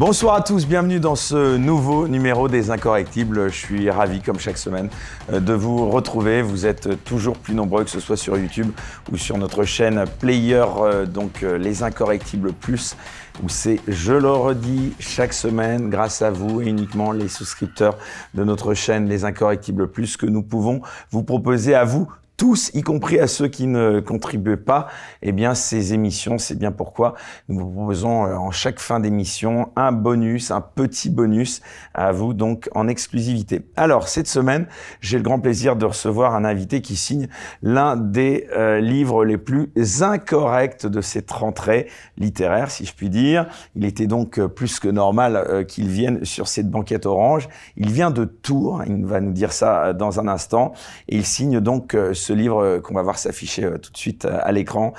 Bonsoir à tous, bienvenue dans ce nouveau numéro des Incorrectibles. Je suis ravi, comme chaque semaine, euh, de vous retrouver. Vous êtes toujours plus nombreux, que ce soit sur YouTube ou sur notre chaîne Player, euh, donc euh, Les Incorrectibles Plus, où c'est, je le redis, chaque semaine, grâce à vous et uniquement les souscripteurs de notre chaîne Les Incorrectibles Plus, que nous pouvons vous proposer à vous tous, y compris à ceux qui ne contribuent pas, eh bien ces émissions, c'est bien pourquoi nous vous proposons euh, en chaque fin d'émission un bonus, un petit bonus à vous donc en exclusivité. Alors cette semaine, j'ai le grand plaisir de recevoir un invité qui signe l'un des euh, livres les plus incorrects de cette rentrée littéraire, si je puis dire. Il était donc euh, plus que normal qu'il vienne sur cette banquette orange. Il vient de Tours, il va nous dire ça dans un instant, et il signe donc ce livre euh, qu'on va voir s'afficher euh, tout de suite euh, à l'écran,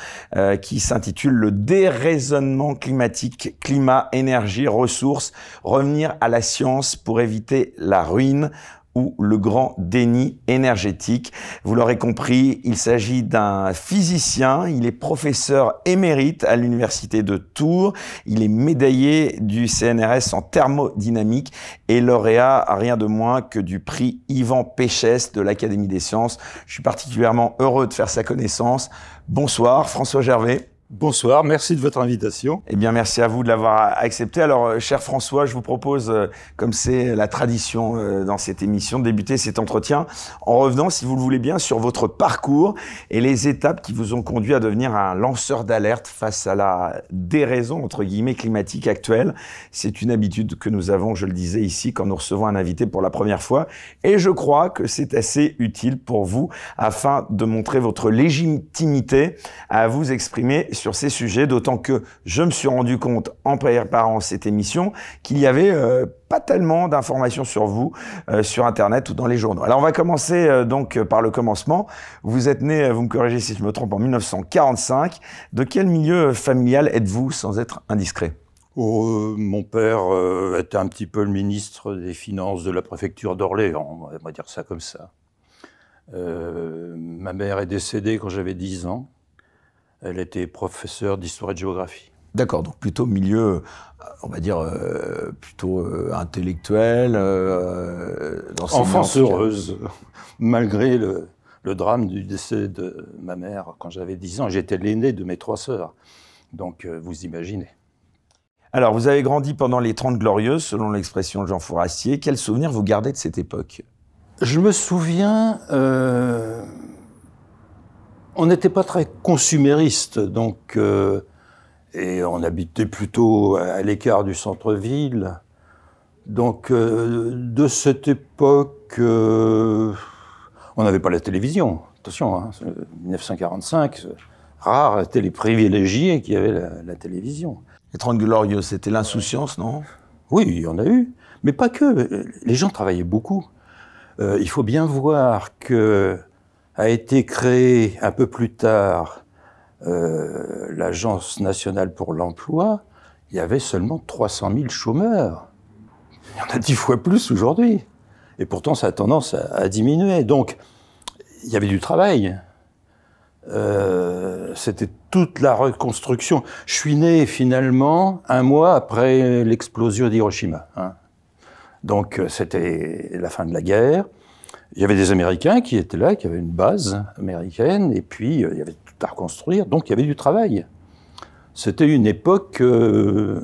qui s'intitule Le déraisonnement climatique, climat, énergie, ressources, revenir à la science pour éviter la ruine ou le grand déni énergétique. Vous l'aurez compris, il s'agit d'un physicien, il est professeur émérite à l'université de Tours, il est médaillé du CNRS en thermodynamique et lauréat rien de moins que du prix Yvan Péchès de l'Académie des sciences. Je suis particulièrement heureux de faire sa connaissance. Bonsoir François Gervais. Bonsoir, merci de votre invitation. Eh bien, merci à vous de l'avoir accepté. Alors, euh, cher François, je vous propose, euh, comme c'est la tradition euh, dans cette émission, de débuter cet entretien en revenant, si vous le voulez bien, sur votre parcours et les étapes qui vous ont conduit à devenir un lanceur d'alerte face à la déraison, entre guillemets, climatique actuelle. C'est une habitude que nous avons, je le disais ici, quand nous recevons un invité pour la première fois. Et je crois que c'est assez utile pour vous afin de montrer votre légitimité à vous exprimer sur ces sujets, d'autant que je me suis rendu compte en préparant cette émission qu'il y avait euh, pas tellement d'informations sur vous euh, sur Internet ou dans les journaux. Alors on va commencer euh, donc par le commencement. Vous êtes né, vous me corrigez si je me trompe, en 1945. De quel milieu familial êtes-vous sans être indiscret oh, mon père était un petit peu le ministre des Finances de la préfecture d'Orléans, on va dire ça comme ça. ma mère est décédée quand j'avais 10 ans. Elle était professeure d'histoire et de géographie. D'accord, donc plutôt milieu, euh, on va dire, euh, plutôt euh, intellectuel. Enfance heureuse, malgré le, le, drame du décès de ma mère quand j'avais 10 ans. J'étais l'aîné de mes trois sœurs, donc vous imaginez. Alors, vous avez grandi pendant les Trente Glorieuses, selon l'expression de Jean Fourassier. Quels souvenirs vous gardez de cette époque Je me souviens on n'était pas très consumériste, donc euh, et on habitait plutôt à l'écart du centre-ville. Donc euh, de cette époque, euh, on n'avait pas la télévision. Attention, 1945, hein, rare étaient les privilégiés qui avaient la, télévision. Les Trente Glorieux, c'était l'insouciance, non Oui, il y en a eu, mais pas que. Les gens travaillaient beaucoup. il faut bien voir que a été créée un peu plus tard euh, l'Agence nationale pour l'emploi, il y avait seulement 300 000 chômeurs. Il y en a dix fois plus aujourd'hui. Et pourtant, ça a tendance à, diminuer. Donc, il y avait du travail. Euh, c'était toute la reconstruction. Je suis né finalement un mois après l'explosion d'Hiroshima. Hein. Donc euh, c'était la fin de la guerre. Il y avait des Américains qui étaient là, qui avaient une base américaine, et puis euh, il y avait tout à reconstruire, donc il y avait du travail. C'était une époque. Euh,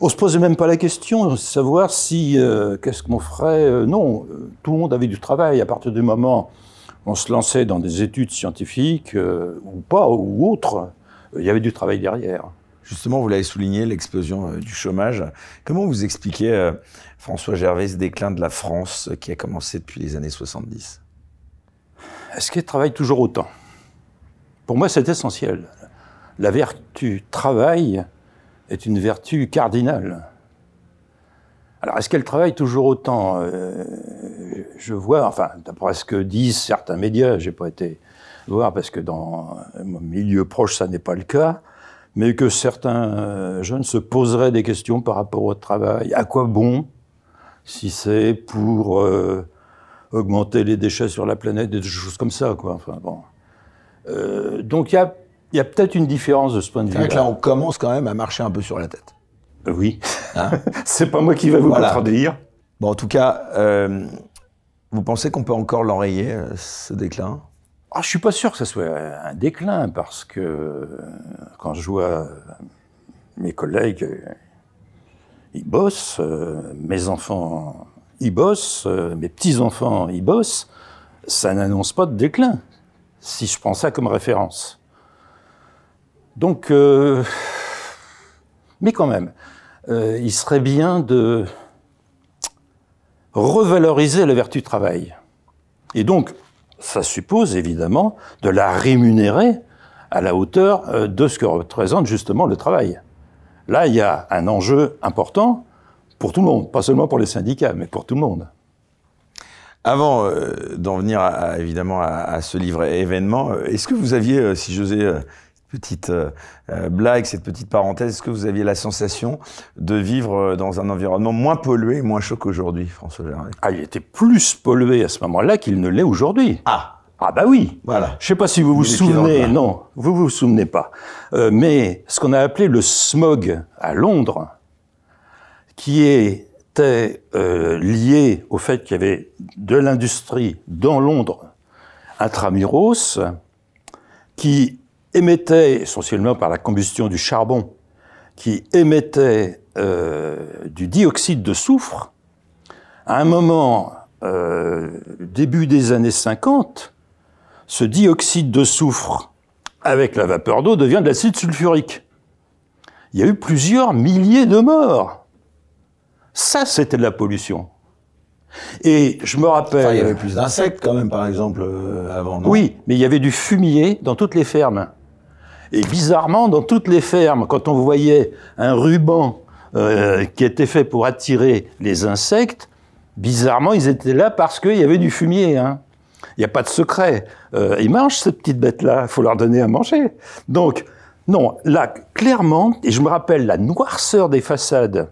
on se posait même pas la question de savoir si euh, qu'est-ce qu'on ferait. Euh, non, tout le monde avait du travail. À partir du moment où on se lançait dans des études scientifiques ou pas ou autres, il y avait du travail derrière. Justement, vous l'avez souligné, l'explosion euh, du chômage. Comment vous expliquez, euh, François Gervais, ce déclin de la France qui a commencé depuis les années 70 Est-ce qu'elle travaille toujours autant Pour moi, c'est essentiel. La vertu travail est une vertu cardinale. Alors, est-ce qu'elle travaille toujours autant euh, Je vois, enfin, d'après ce que disent certains médias, j'ai pas été voir parce que dans mon milieu proche, ça n'est pas le cas mais que certains euh, jeunes se poseraient des questions par rapport au travail. À quoi bon si c'est pour euh, augmenter les déchets sur la planète, des choses comme ça, quoi. Enfin, bon. Euh, donc il y a, y a peut-être une différence de ce point de vue. -là. on commence quand même à marcher un peu sur la tête. oui. Hein c'est pas moi qui vais vous voilà. contredire. Bon, en tout cas, vous pensez qu'on peut encore l'enrayer, ce déclin je ah, je suis pas sûr que ce soit un déclin parce que quand je vois mes collègues, ils bossent, mes enfants, ils bossent, mes petits-enfants, ils bossent, ça n'annonce pas de déclin si je prends ça comme référence. Donc, euh, mais quand même, euh, il serait bien de revaloriser la vertu du travail. Et donc, ça suppose évidemment de la rémunérer à la hauteur euh, de ce que représente justement le travail. Là, il y a un enjeu important pour tout le monde, pas seulement pour les syndicats, mais pour tout le monde. Avant euh, d'en venir évidemment à, ce livre événement, euh, est-ce que vous aviez, si j'osais petite euh, euh, blague, cette petite parenthèse, est-ce que vous aviez la sensation de vivre euh, dans un environnement moins pollué, moins chaud qu'aujourd'hui, François Gervais Ah, il était plus pollué à ce moment-là qu'il ne l'est aujourd'hui. Ah ah bah oui. Voilà. Je ne sais pas si vous vous, souvenez, non, vous vous souvenez pas. mais ce qu'on a appelé le smog à Londres, qui était lié au fait qu'il y avait de l'industrie dans Londres, intramuros, qui émettait, essentiellement par la combustion du charbon, qui émettait euh, du dioxyde de soufre, à un moment, euh, début des années 50, ce dioxyde de soufre, avec la vapeur d'eau, devient de l'acide sulfurique. Il y a eu plusieurs milliers de morts. Ça, c'était de la pollution. Et je me rappelle. il y avait plus d'insectes quand même, par exemple, euh, avant. oui, mais il y avait du fumier dans toutes les fermes. Et bizarrement, dans toutes les fermes, quand on voyait un ruban euh, qui était fait pour attirer les insectes, bizarrement, ils étaient là parce qu'il y avait du fumier. Hein. Il n'y a pas de secret. Euh, ils mangent ces petites bêtes-là, il faut leur donner à manger. Donc, non, là, clairement, et je me rappelle la noirceur des façades,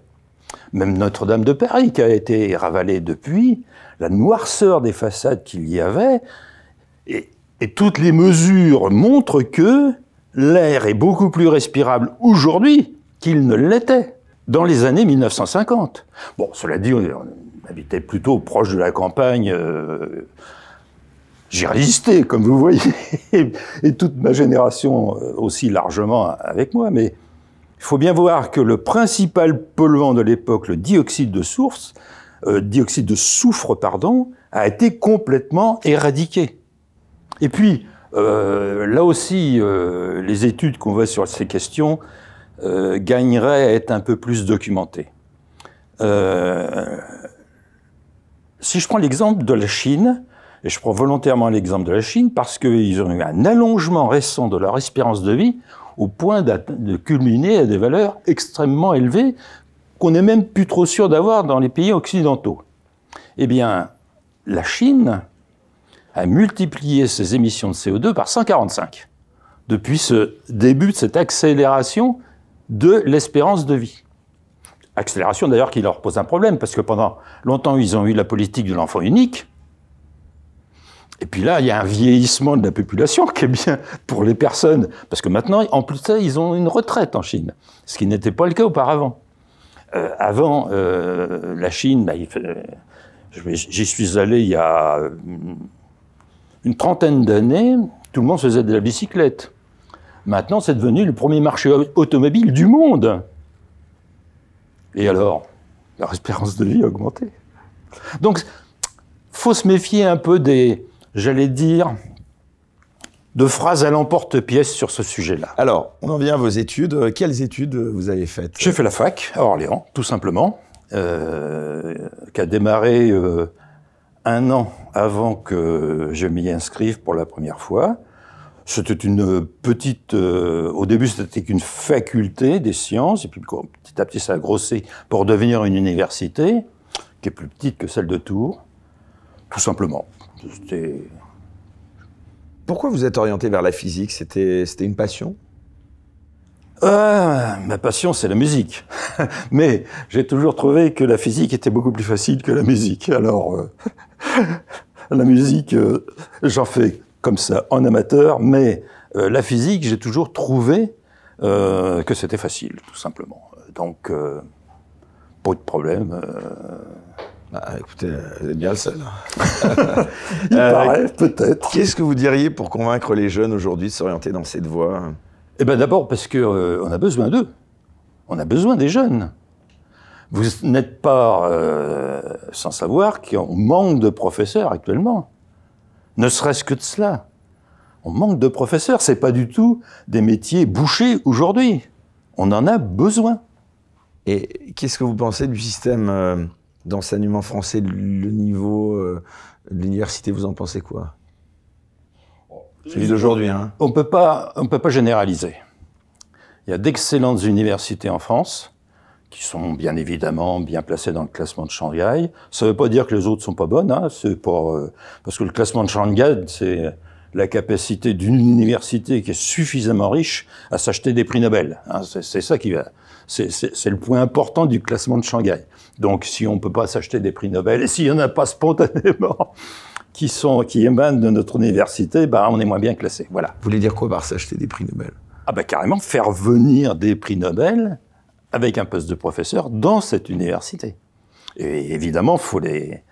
même Notre-Dame de Paris qui a été ravalée depuis, la noirceur des façades qu'il y avait, et, et toutes les mesures montrent que l'air est beaucoup plus respirable aujourd'hui qu'il ne l'était dans les années 1950. Bon, cela dit, on, habitait plutôt proche de la campagne. Euh, j'ai résisté, comme vous voyez, et toute ma génération euh, aussi largement avec moi. Mais il faut bien voir que le principal polluant de l'époque, le dioxyde de source, euh, dioxyde de soufre, pardon, a été complètement éradiqué. Et puis, euh, là aussi, euh, les études qu'on voit sur ces questions euh, gagneraient à être un peu plus documentées. si je prends l'exemple de la Chine, et je prends volontairement l'exemple de la Chine parce qu'ils ont eu un allongement récent de leur espérance de vie au point de culminer à des valeurs extrêmement élevées qu'on n'est même plus trop sûr d'avoir dans les pays occidentaux. Eh bien, la Chine, a multiplié ses émissions de CO2 par 145 depuis ce début de cette accélération de l'espérance de vie. Accélération d'ailleurs qui leur pose un problème, parce que pendant longtemps, ils ont eu la politique de l'enfant unique. Et puis là, il y a un vieillissement de la population qui est bien pour les personnes, parce que maintenant, en plus ça, ils ont une retraite en Chine, ce qui n'était pas le cas auparavant. Euh, avant, euh, la Chine, bah, euh, j'y suis allé il y a une trentaine d'années, tout le monde faisait de la bicyclette. Maintenant, c'est devenu le premier marché automobile du monde. Et alors, leur espérance de vie a augmenté. Donc, faut se méfier un peu des, j'allais dire, de phrases à l'emporte-pièce sur ce sujet-là. Alors, on en vient à vos études. Quelles études vous avez faites J'ai fait la fac à Orléans, tout simplement, euh, qui a démarré euh, un an avant que je m'y inscrive pour la première fois. C'était une petite. Euh, au début, c'était qu'une faculté des sciences, et puis petit à petit, ça a grossi pour devenir une université qui est plus petite que celle de Tours, tout simplement. Pourquoi vous êtes orienté vers la physique C'était une passion ah, ma passion, c'est la musique. Mais j'ai toujours trouvé que la physique était beaucoup plus facile que la musique. Alors, euh, la musique, euh, j'en fais comme ça, en amateur, mais euh, la physique, j'ai toujours trouvé que c'était facile, tout simplement. Donc, pas de problème. Ah, écoutez, vous êtes bien le seul. Il paraît, peut-être. Qu'est-ce que vous diriez pour convaincre les jeunes aujourd'hui de s'orienter dans cette voie eh bien d'abord parce qu'on euh, a besoin d'eux. On a besoin des jeunes. Vous n'êtes pas euh, sans savoir qu'on manque de professeurs actuellement. Ne serait-ce que de cela. On manque de professeurs. Ce n'est pas du tout des métiers bouchés aujourd'hui. On en a besoin. Et qu'est-ce que vous pensez du système euh, d'enseignement français, le niveau de l'université Vous en pensez quoi d'aujourd'hui. Hein. On ne peut pas généraliser. Il y a d'excellentes universités en France qui sont bien évidemment bien placées dans le classement de Shanghai. Ça ne veut pas dire que les autres sont pas bonnes, hein. c'est pour, euh, parce que le classement de Shanghai, c'est la capacité d'une université qui est suffisamment riche à s'acheter des prix Nobel. Hein. c'est ça qui va, c'est le point important du classement de Shanghai. Donc, si on peut pas s'acheter des prix Nobel, et s'il y en a pas spontanément, qui, sont, qui émanent de notre université, bah, on est moins bien classé. Voilà. Vous voulez dire quoi par s'acheter des prix Nobel Ah bah carrément, faire venir des prix Nobel avec un poste de professeur dans cette université. Et évidemment, faut les,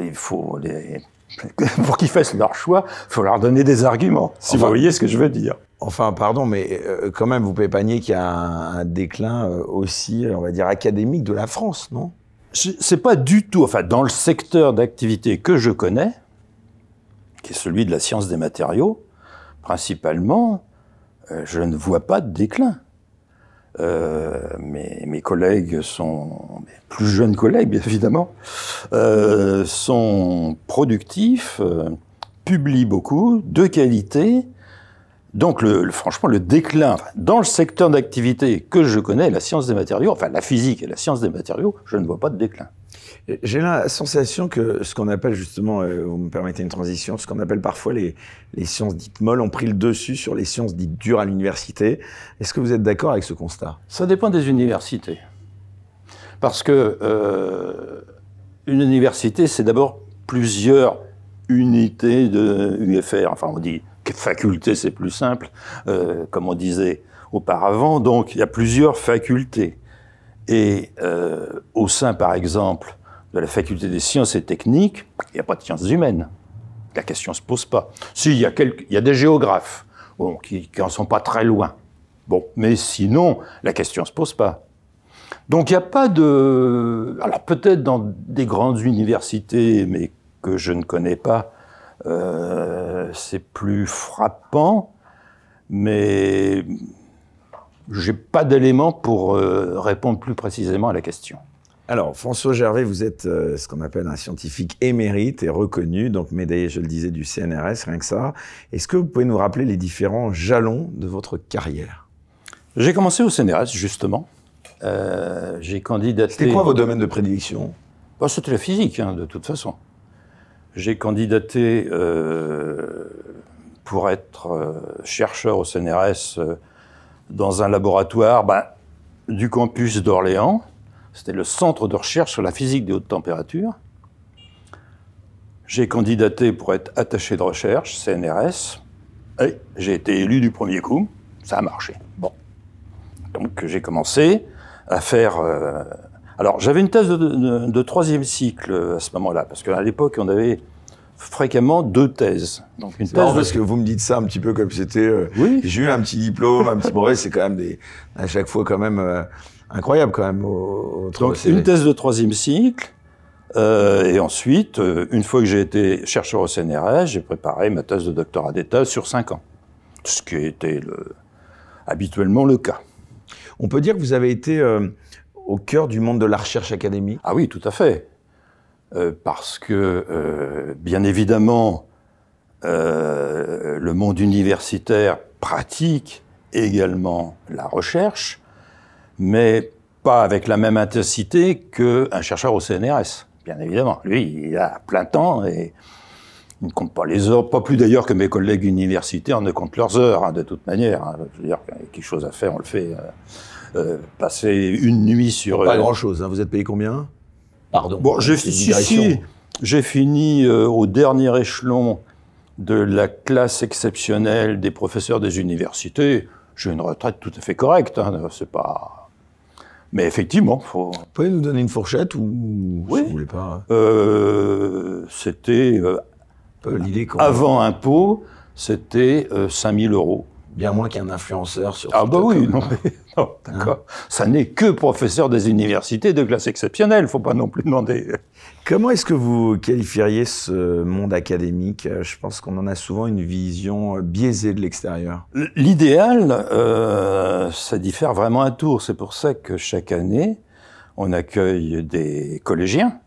il faut les, pour qu'ils fassent leur choix, il faut leur donner des arguments, si vous voyez ce que je veux dire. Enfin, pardon, mais euh, quand même, vous pouvez pas nier qu'il y a un, déclin euh, aussi, on va dire, académique de la France, non c'est pas du tout, enfin, dans le secteur d'activité que je connais, qui est celui de la science des matériaux, principalement, euh, je ne vois pas de déclin. Euh, mes, collègues sont, mes plus jeunes collègues bien évidemment, euh, sont productifs, euh, publient beaucoup, de qualité, donc, franchement, le déclin dans le secteur d'activité que je connais, la science des matériaux, enfin la physique et la science des matériaux, je ne vois pas de déclin. J'ai la sensation que ce qu'on appelle justement, euh, vous me permettez une transition, ce qu'on appelle parfois les, sciences dites molles ont pris le dessus sur les sciences dites dures à l'université. Est-ce que vous êtes d'accord avec ce constat Ça dépend des universités. Parce que euh, une université, c'est d'abord plusieurs unités de UFR, enfin on dit faculté, c'est plus simple, euh, comme on disait auparavant. Donc, il y a plusieurs facultés. Et euh, au sein, par exemple, de la faculté des sciences et techniques, il n'y a pas de sciences humaines. La question ne se pose pas. Si, il y a, des géographes qui n'en sont pas très loin. Bon, mais sinon, la question ne se pose pas. Donc il n'y a pas de... Alors peut-être dans des grandes universités, mais que je ne connais pas, euh, c'est plus frappant, mais je n'ai pas d'éléments pour euh, répondre plus précisément à la question. Alors, François Gervais, vous êtes euh, ce qu'on appelle un scientifique émérite et reconnu, donc médaillé, je le disais, du CNRS, rien que ça. Est-ce que vous pouvez nous rappeler les différents jalons de votre carrière J'ai commencé au CNRS, justement. j'ai candidaté... C'était quoi vos domaines de prédiction bah, C'était la physique, hein, de toute façon. J'ai candidaté euh, pour être euh, chercheur au CNRS euh, dans un laboratoire ben, du campus d'Orléans. C'était le centre de recherche sur la physique des hautes températures. J'ai candidaté pour être attaché de recherche, CNRS, et j'ai été élu du premier coup. Ça a marché. Bon. Donc j'ai commencé à faire alors, j'avais une thèse de, troisième cycle euh, à ce moment-là, parce qu'à l'époque, on avait fréquemment deux thèses. Donc, une thèse parce que vous me dites ça un petit peu comme c'était. Euh, oui. J'ai eu un petit diplôme, un petit brevet. C'est quand même des, à chaque fois quand même euh, incroyable quand même. Au, Donc, une thèse de troisième cycle. et ensuite, une fois que j'ai été chercheur au CNRS, j'ai préparé ma thèse de doctorat d'État sur cinq ans, ce qui était habituellement le cas. On peut dire que vous avez été au cœur du monde de la recherche académique Ah oui, tout à fait. Euh, parce que, euh, bien évidemment, euh, le monde universitaire pratique également la recherche, mais pas avec la même intensité qu'un chercheur au CNRS, bien évidemment. Lui, il a plein temps et il ne compte pas les heures, pas plus d'ailleurs que mes collègues universitaires ne comptent leurs heures, hein, de toute manière. Hein. Je veux dire, quelque chose à faire, on le fait. Euh, passer une nuit sur. Pas euh, grand-chose, hein. vous êtes payé combien Pardon. Bon, j'ai fini euh, au dernier échelon de la classe exceptionnelle des professeurs des universités. J'ai une retraite tout à fait correcte, hein, c'est pas. Mais effectivement, faut. Vous pouvez nous donner une fourchette ou oui. pas. Hein. c'était l'idée l'idée avant impôt, c'était 5000 euros bien moins qu'un influenceur sur Ah bah oui, non, hein d'accord. Ça n'est que professeur des universités de classe exceptionnelle, faut pas non plus demander. Comment est-ce que vous qualifieriez ce monde académique Je pense qu'on en a souvent une vision euh, biaisée de l'extérieur. L'idéal, euh, ça diffère vraiment à tour. C'est pour ça que chaque année, on accueille des collégiens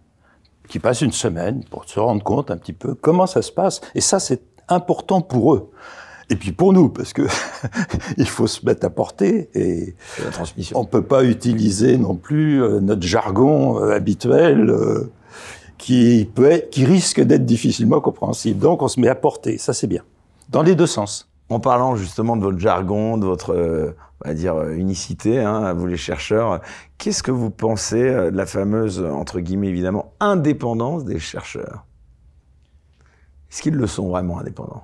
qui passent une semaine pour se rendre compte un petit peu comment ça se passe. Et ça, c'est important pour eux. Et puis pour nous, parce que il faut se mettre à portée et la transmission. on peut pas utiliser non plus euh, notre jargon euh, habituel euh, qui peut qui risque d'être difficilement compréhensible. Donc on se met à portée, ça c'est bien, dans les deux sens. En parlant justement de votre jargon, de votre on va dire unicité, hein, vous les chercheurs, qu'est-ce que vous pensez de la fameuse entre guillemets évidemment indépendance des chercheurs Est-ce qu'ils le sont vraiment indépendants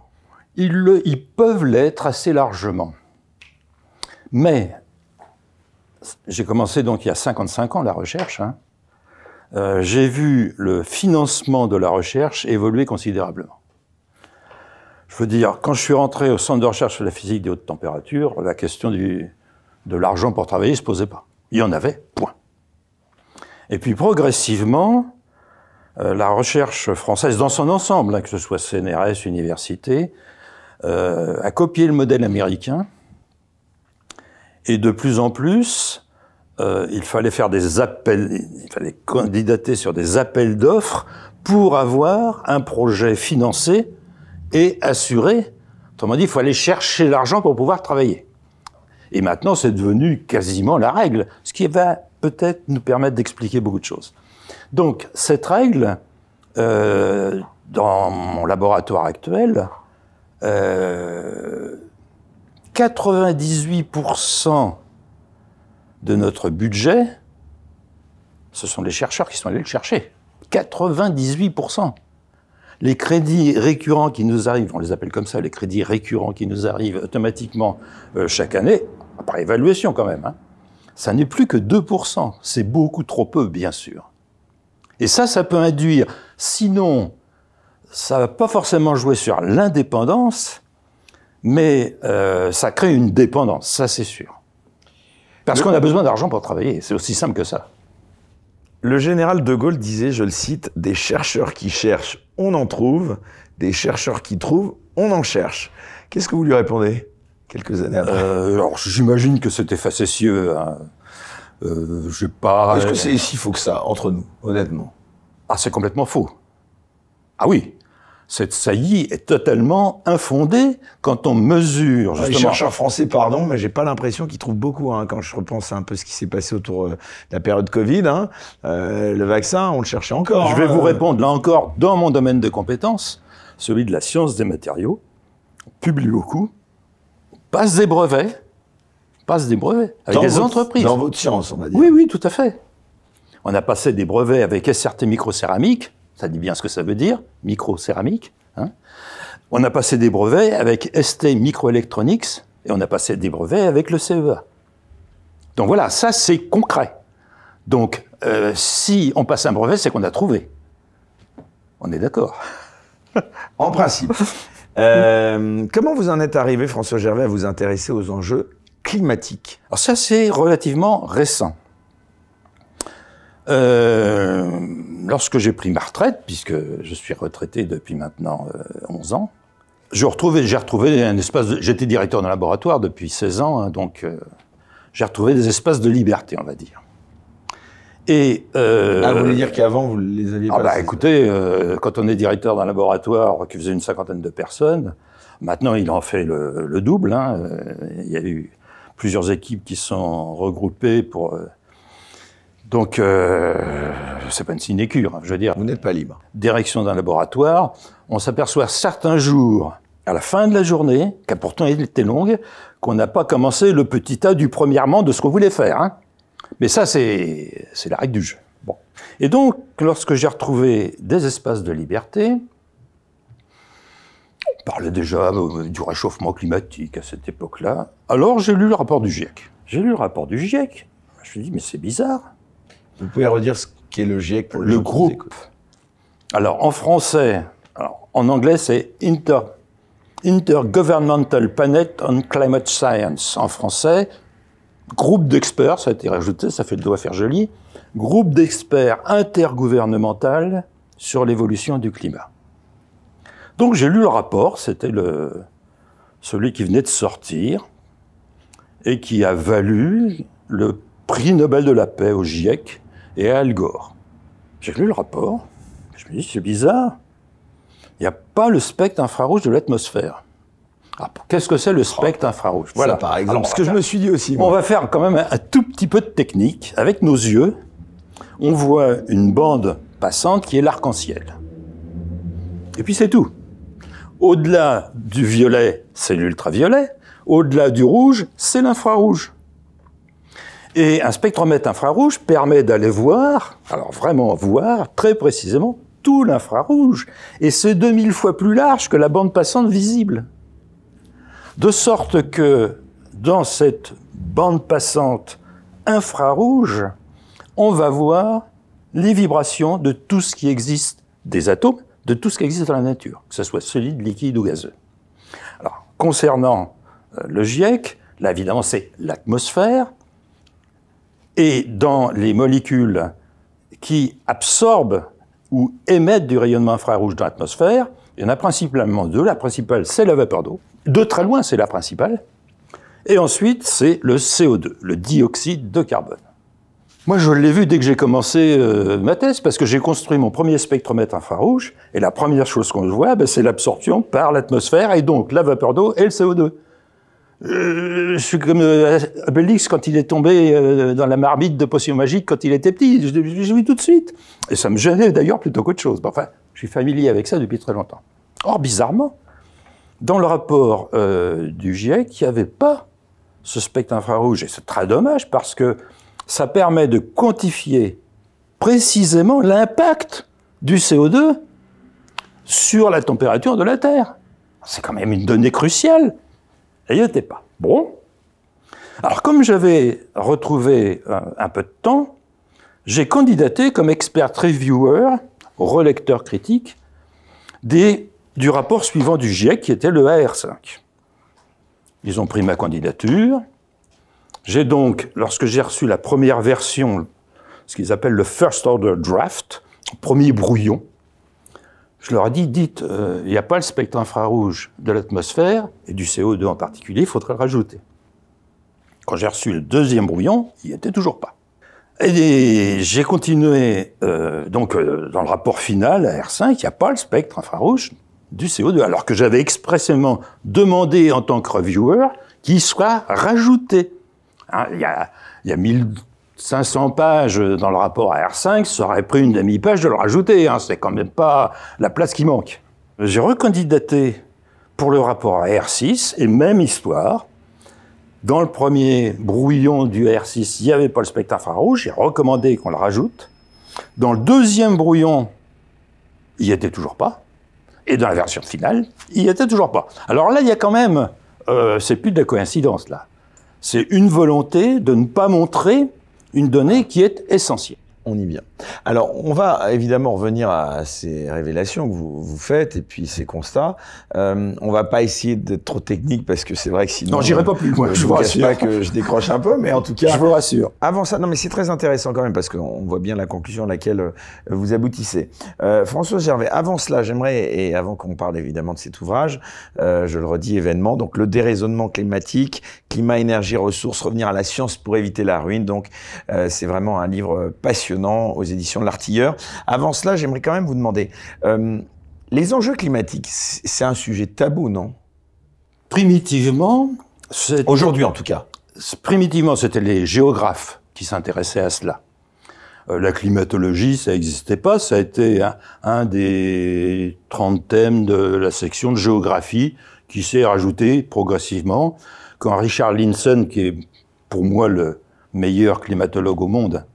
ils, peuvent l'être assez largement. Mais, j'ai commencé donc il y a 55 ans la recherche, hein. euh, j'ai vu le financement de la recherche évoluer considérablement. Je veux dire, quand je suis rentré au centre de recherche sur la physique des hautes températures, la question de l'argent pour travailler ne se posait pas. Il y en avait, point. Et puis progressivement, euh, la recherche française dans son ensemble, hein, que ce soit CNRS, université, à euh, a le modèle américain. Et de plus en plus, euh, il fallait faire des appels, il fallait candidater sur des appels d'offres pour avoir un projet financé et assuré. Autrement dit, il faut aller chercher l'argent pour pouvoir travailler. Et maintenant, c'est devenu quasiment la règle, ce qui va peut-être nous permettre d'expliquer beaucoup de choses. Donc, cette règle, euh, dans mon laboratoire actuel, 98% euh, de notre budget, ce sont les chercheurs qui sont allés le chercher. 98%. Les crédits récurrents qui nous arrivent, on les appelle comme ça, les crédits récurrents qui nous arrivent automatiquement euh, chaque année, par évaluation quand même, hein, ça n'est plus que 2%. C'est beaucoup trop peu, bien sûr. Et ça, ça peut induire, sinon ça va pas forcément jouer sur l'indépendance, mais euh, ça crée une dépendance, ça c'est sûr. Parce qu'on a besoin d'argent pour travailler, c'est aussi simple que ça. Le général de Gaulle disait, je le cite, des chercheurs qui cherchent, on en trouve, des chercheurs qui trouvent, on en cherche. Qu'est-ce que vous lui répondez quelques années après euh, Alors j'imagine que c'était facétieux. Hein. Euh, pas. Est-ce que euh, c'est si faux que ça entre nous, honnêtement Ah, c'est complètement faux. Ah oui, cette saillie est totalement infondée quand on mesure. Les euh, chercheurs français, pardon, mais n'ai pas l'impression qu'ils trouvent beaucoup. Hein, quand je repense un peu ce qui s'est passé autour euh, de la période Covid, hein. euh, le vaccin, on le cherchait encore. Je vais hein, vous répondre là encore dans mon domaine de compétence, celui de la science des matériaux. On publie beaucoup, passe des brevets, passe des brevets avec dans des entreprises. Dans votre science, on va dire. Oui, oui, tout à fait. On a passé des brevets avec SRT microcéramique ça dit bien ce que ça veut dire, micro-céramique. Hein. On a passé des brevets avec ST Microelectronics et on a passé des brevets avec le CEA. Donc voilà, ça c'est concret. Donc euh, si on passe un brevet, c'est qu'on a trouvé. On est d'accord. en principe. Euh, comment vous en êtes arrivé, François Gervais, à vous intéresser aux enjeux climatiques Alors ça c'est relativement récent. Euh, lorsque j'ai pris ma retraite, puisque je suis retraité depuis maintenant 11 euh, ans, j'ai retrouvé, un espace. J'étais directeur d'un laboratoire depuis 16 ans, hein, donc euh, j'ai retrouvé des espaces de liberté, on va dire. Et euh, ah, vous voulez dire qu'avant vous les aviez ah, pas ah bah, écoutez, quand on est directeur d'un laboratoire qui faisait une cinquantaine de personnes, maintenant il en fait le, double. Hein, il y a eu plusieurs équipes qui sont regroupées pour donc, euh, c'est pas une sinecure, hein, je veux dire. Vous n'êtes pas libre. Direction d'un laboratoire, on s'aperçoit certains jours, à la fin de la journée, qui a pourtant été longue, qu'on n'a pas commencé le petit tas du premièrement de ce qu'on voulait faire. Hein. Mais ça, c'est la règle du jeu. Bon. Et donc, lorsque j'ai retrouvé des espaces de liberté, on parlait déjà euh, du réchauffement climatique à cette époque-là, alors j'ai lu le rapport du GIEC. J'ai lu le rapport du GIEC, je me suis dit, mais c'est bizarre. Vous pouvez redire ce qu'est le GIEC pour le groupe. Alors en français, en anglais c'est Intergovernmental Panel on Climate Science. En français, groupe d'experts, ça a été rajouté, ça fait le doigt faire joli, groupe d'experts intergouvernemental sur l'évolution du climat. Donc j'ai lu le rapport, c'était le, celui qui venait de sortir et qui a valu le prix Nobel de la paix au GIEC et à Al Gore. J'ai lu le rapport, je me dis, c'est bizarre, il n'y a pas le spectre infrarouge de l'atmosphère. Ah, Qu'est-ce que c'est le spectre infrarouge Voilà. par exemple. ce que je me suis dit aussi. On va faire quand même un, tout petit peu de technique. Avec nos yeux, on voit une bande passante qui est l'arc-en-ciel. Et puis c'est tout. Au-delà du violet, c'est l'ultraviolet. Au-delà du rouge, c'est l'infrarouge. Et un spectromètre infrarouge permet d'aller voir, alors vraiment voir très précisément, tout l'infrarouge. Et c'est 2000 fois plus large que la bande passante visible. De sorte que dans cette bande passante infrarouge, on va voir les vibrations de tout ce qui existe, des atomes, de tout ce qui existe dans la nature, que ce soit solide, liquide ou gazeux. Alors, concernant euh, le GIEC, là évidemment c'est l'atmosphère, et dans les molécules qui absorbent ou émettent du rayonnement infrarouge dans l'atmosphère, il y en a principalement deux. La principale, c'est la vapeur d'eau. De très loin, c'est la principale. Et ensuite, c'est le CO2, le dioxyde de carbone. Moi, je l'ai vu dès que j'ai commencé euh, ma thèse, parce que j'ai construit mon premier spectromètre infrarouge, et la première chose qu'on voit, ben, c'est l'absorption par l'atmosphère, et donc la vapeur d'eau et le CO2 je euh, suis comme Obélix quand il est tombé euh, dans la marmite de potion magique quand il était petit. Je, l'ai vis tout de suite. Et ça me gênait d'ailleurs plutôt qu'autre chose. Enfin, je suis familier avec ça depuis très longtemps. Or, bizarrement, dans le rapport euh, du GIEC, il n'y avait pas ce spectre infrarouge. Et c'est très dommage parce que ça permet de quantifier précisément l'impact du CO2 sur la température de la Terre. C'est quand même une donnée cruciale. Et il était pas. Bon. Alors, comme j'avais retrouvé euh, un, peu de temps, j'ai candidaté comme expert reviewer, relecteur critique, du rapport suivant du GIEC, qui était le AR5. Ils ont pris ma candidature. J'ai donc, lorsque j'ai reçu la première version, ce qu'ils appellent le First Order Draft, premier brouillon, je leur ai dit, dites, euh, il n'y a pas le spectre infrarouge de l'atmosphère, et du CO2 en particulier, il faudrait le rajouter. Quand j'ai reçu le deuxième brouillon, il n'y était toujours pas. Et j'ai continué, euh, donc, euh, dans le rapport final à R5, il n'y a pas le spectre infrarouge du CO2, alors que j'avais expressément demandé en tant que reviewer qu'il soit rajouté. Hein, il y a mille 500 pages dans le rapport à R5, ça aurait pris une demi-page de le rajouter. Hein. C'est quand même pas la place qui manque. J'ai recandidaté pour le rapport à R6, et même histoire. Dans le premier brouillon du R6, il n'y avait pas le spectre infrarouge, j'ai recommandé qu'on le rajoute. Dans le deuxième brouillon, il n'y était toujours pas. Et dans la version finale, il n'y était toujours pas. Alors là, il y a quand même, euh, c'est plus de la coïncidence là. C'est une volonté de ne pas montrer une donnée qui est essentielle. On y vient. Alors, on va évidemment revenir à ces révélations que vous, vous faites et puis ces constats. Euh, on va pas essayer d'être trop technique parce que c'est vrai que sinon. Non, j'irai pas plus loin. Je, vous, rassure. pas que je décroche un peu, mais en tout cas. Je vous rassure. Avant ça, non, mais c'est très intéressant quand même parce qu'on voit bien la conclusion à laquelle euh, vous aboutissez. Euh, François Gervais, avant cela, j'aimerais et avant qu'on parle évidemment de cet ouvrage, euh, je le redis, événement, donc le déraisonnement climatique, climat, énergie, ressources, revenir à la science pour éviter la ruine. Donc, c'est vraiment un livre passionnant éditions de l'Artilleur. Avant cela, j'aimerais quand même vous demander, euh, les enjeux climatiques, c'est un sujet tabou, non Primitivement, aujourd'hui en tout cas. Primitivement, c'était les géographes qui s'intéressaient à cela. Euh, la climatologie, ça n'existait pas, ça a été un, un, des 30 thèmes de la section de géographie qui s'est rajouté progressivement quand Richard Linson, qui est pour moi le meilleur climatologue au monde,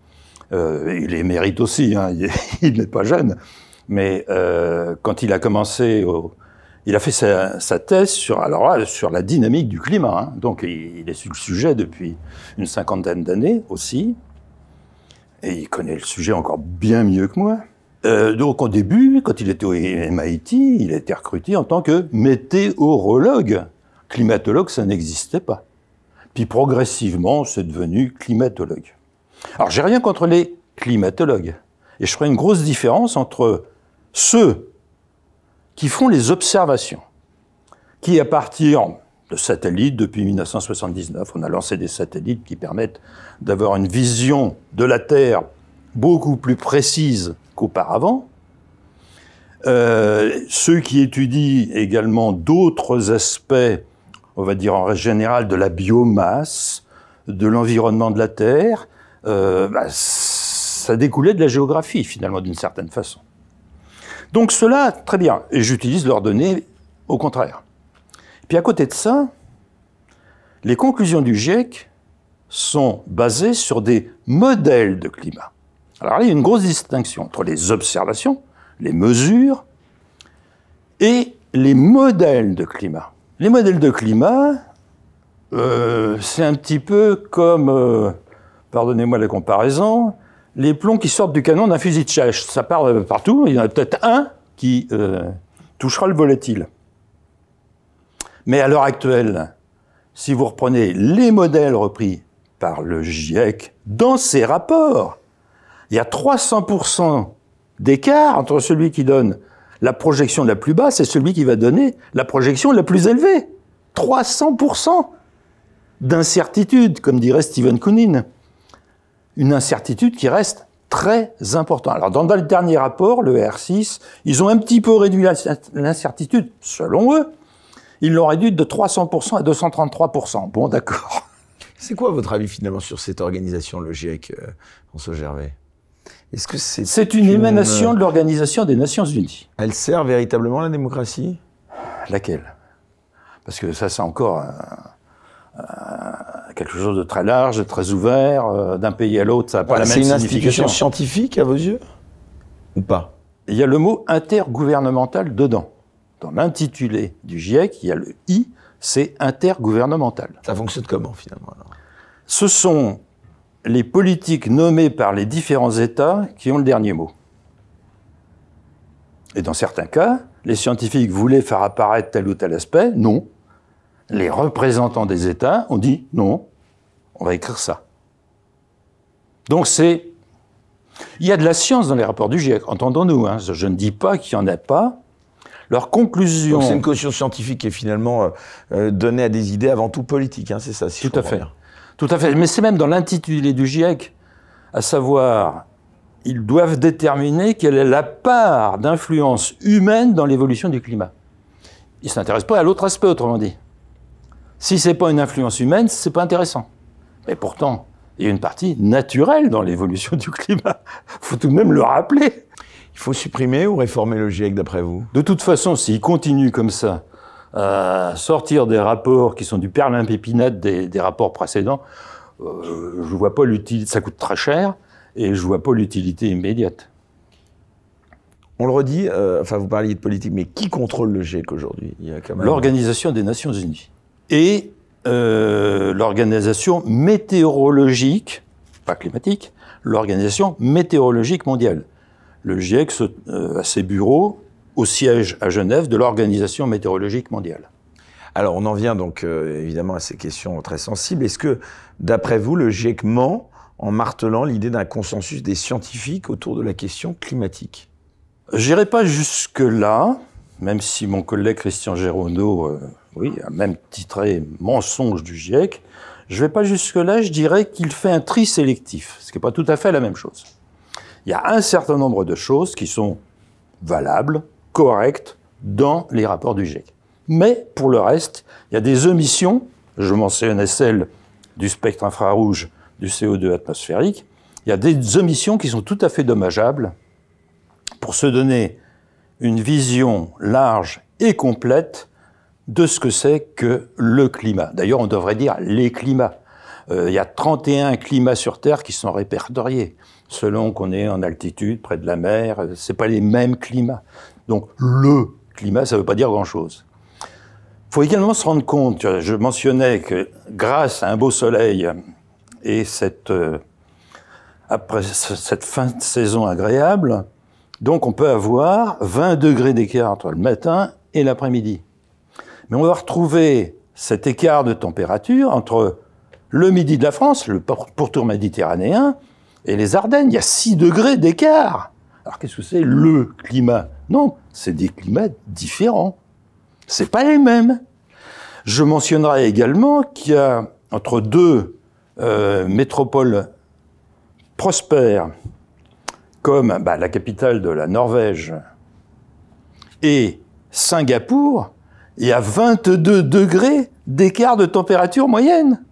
euh, il les mérite aussi, hein, il n'est pas jeune. Mais euh, quand il a commencé il a fait sa, thèse sur, alors sur la dynamique du climat. Hein. Donc, il, est sur le sujet depuis une cinquantaine d'années aussi. Et il connaît le sujet encore bien mieux que moi. Euh, donc, au début, quand il était au MIT, il a été recruté en tant que météorologue. Climatologue, ça n'existait pas. Puis, progressivement, c'est devenu climatologue. Alors, j'ai rien contre les climatologues. Et je ferai une grosse différence entre ceux qui font les observations, qui, à partir de satellites, depuis 1979, on a lancé des satellites qui permettent d'avoir une vision de la Terre beaucoup plus précise qu'auparavant. Euh, ceux qui étudient également d'autres aspects, on va dire en général, de la biomasse, de l'environnement de la Terre, euh, bah, ça découlait de la géographie, finalement, d'une certaine façon. Donc cela, très bien, et j'utilise leurs données au contraire. Puis à côté de ça, les conclusions du GIEC sont basées sur des modèles de climat. Alors il y a une grosse distinction entre les observations, les mesures, et les modèles de climat. Les modèles de climat, euh, c'est un petit peu comme... Euh, pardonnez-moi la comparaison, les plombs qui sortent du canon d'un fusil de chasse. Ça part euh, partout, il y en a peut-être un qui euh, touchera le volatile. Mais à l'heure actuelle, si vous reprenez les modèles repris par le GIEC dans ses rapports, il y a 300% d'écart entre celui qui donne la projection la plus basse et celui qui va donner la projection la plus élevée. 300% d'incertitude, comme dirait Stephen Koonin une incertitude qui reste très importante. Alors dans le dernier rapport, le R6, ils ont un petit peu réduit l'incertitude, selon eux. Ils l'ont réduite de 300% à 233%. Bon, d'accord. C'est quoi votre avis finalement sur cette organisation, le GIEC, euh, François Gervais que c'est une, émanation de euh, l'Organisation des Nations Unies. Elle sert véritablement la démocratie Laquelle Parce que ça, c'est encore. Euh, quelque chose de très large, de très ouvert. Euh, d'un pays à l'autre, ça n'a pas la même signification. C'est une institution scientifique à vos yeux Ou pas Il y a le mot intergouvernemental dedans. Dans l'intitulé du GIEC, il y a le I, c'est intergouvernemental. Ça fonctionne comment finalement Ce sont les politiques nommées par les différents États qui ont le dernier mot. Et dans certains cas, les scientifiques voulaient faire apparaître tel ou tel aspect, non, les représentants des États ont dit non, on va écrire ça. Donc c'est. Il y a de la science dans les rapports du GIEC, entendons-nous. Hein. Je ne dis pas qu'il n'y en a pas. Leur conclusion. C'est une caution scientifique qui est finalement euh, euh, donnée à des idées avant tout politiques, hein, c'est ça, Tout à fait. Tout à fait. Mais c'est même dans l'intitulé du GIEC, à savoir, ils doivent déterminer quelle est la part d'influence humaine dans l'évolution du climat. Ils ne s'intéressent pas à l'autre aspect, autrement dit. Si ce n'est pas une influence humaine, ce n'est pas intéressant. Mais pourtant, il y a une partie naturelle dans l'évolution du climat. Il faut tout de même le rappeler. Il faut supprimer ou réformer le GIEC d'après vous De toute façon, s'il continue comme ça, à sortir des rapports qui sont du perlin des, des rapports précédents, euh, je vois pas l'utilité. Ça coûte très cher et je vois pas l'utilité immédiate. On le redit, euh, enfin vous parliez de politique, mais qui contrôle le GIEC aujourd'hui L'Organisation des Nations Unies et euh, l'organisation météorologique, pas climatique, l'organisation météorologique mondiale. Le GIEC a euh, ses bureaux au siège à Genève de l'organisation météorologique mondiale. Alors on en vient donc euh, évidemment à ces questions très sensibles. Est-ce que, d'après vous, le GIEC ment en martelant l'idée d'un consensus des scientifiques autour de la question climatique J'irai pas jusque-là, même si mon collègue Christian Gerono oui, même titré Mensonge du GIEC, je ne vais pas jusque-là, je dirais qu'il fait un tri sélectif, ce qui n'est pas tout à fait la même chose. Il y a un certain nombre de choses qui sont valables, correctes, dans les rapports du GIEC. Mais pour le reste, il y a des omissions, je mentionnais celle du spectre infrarouge du CO2 atmosphérique, il y a des omissions qui sont tout à fait dommageables pour se donner une vision large et complète de ce que c'est que le climat. D'ailleurs, on devrait dire les climats. Euh, il y a 31 climats sur Terre qui sont répertoriés, selon qu'on est en altitude, près de la mer. Euh, ce pas les mêmes climats. Donc, le climat, ça ne veut pas dire grand-chose. Il faut également se rendre compte, je mentionnais que grâce à un beau soleil et cette, euh, après cette fin de saison agréable, donc on peut avoir 20 degrés d'écart entre le matin et l'après-midi. Mais on va retrouver cet écart de température entre le midi de la France, le pourtour méditerranéen, et les Ardennes. Il y a 6 degrés d'écart. Alors qu'est-ce que c'est le climat Non, c'est des climats différents. Ce pas les mêmes. Je mentionnerai également qu'il y a entre deux euh, métropoles prospères, comme bah, la capitale de la Norvège et Singapour, il y a 22 degrés d'écart de température moyenne.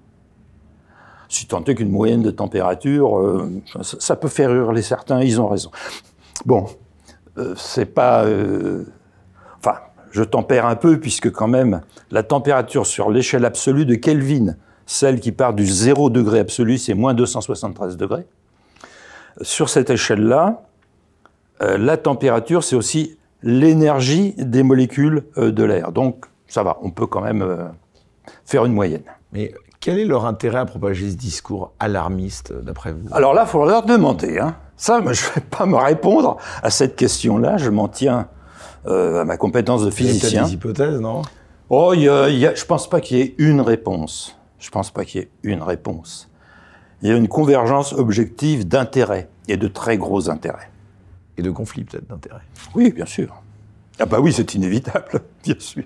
Si tant est qu'une moyenne de température, euh, ça, peut faire hurler certains, ils ont raison. Bon, euh, c'est pas... Euh, enfin, je tempère un peu, puisque quand même, la température sur l'échelle absolue de Kelvin, celle qui part du 0 degré absolu, c'est moins 273 degrés. Sur cette échelle-là, la température, c'est aussi l'énergie des molécules euh, de l'air. Donc ça va, on peut quand même euh, faire une moyenne. Mais quel est leur intérêt à propager ce discours alarmiste, d'après vous Alors là, il faut leur demander. Hein. Ça, je ne vais pas me répondre à cette question-là. Je m'en tiens euh, à ma compétence de physicien. Oh, il non Oh, je pense pas qu'il y ait une réponse. Je ne pense pas qu'il y ait une réponse. Il y a une convergence objective d'intérêts et de très gros intérêts et de conflits peut-être d'intérêts. Oui, bien sûr. Ah bah oui, c'est inévitable, bien sûr.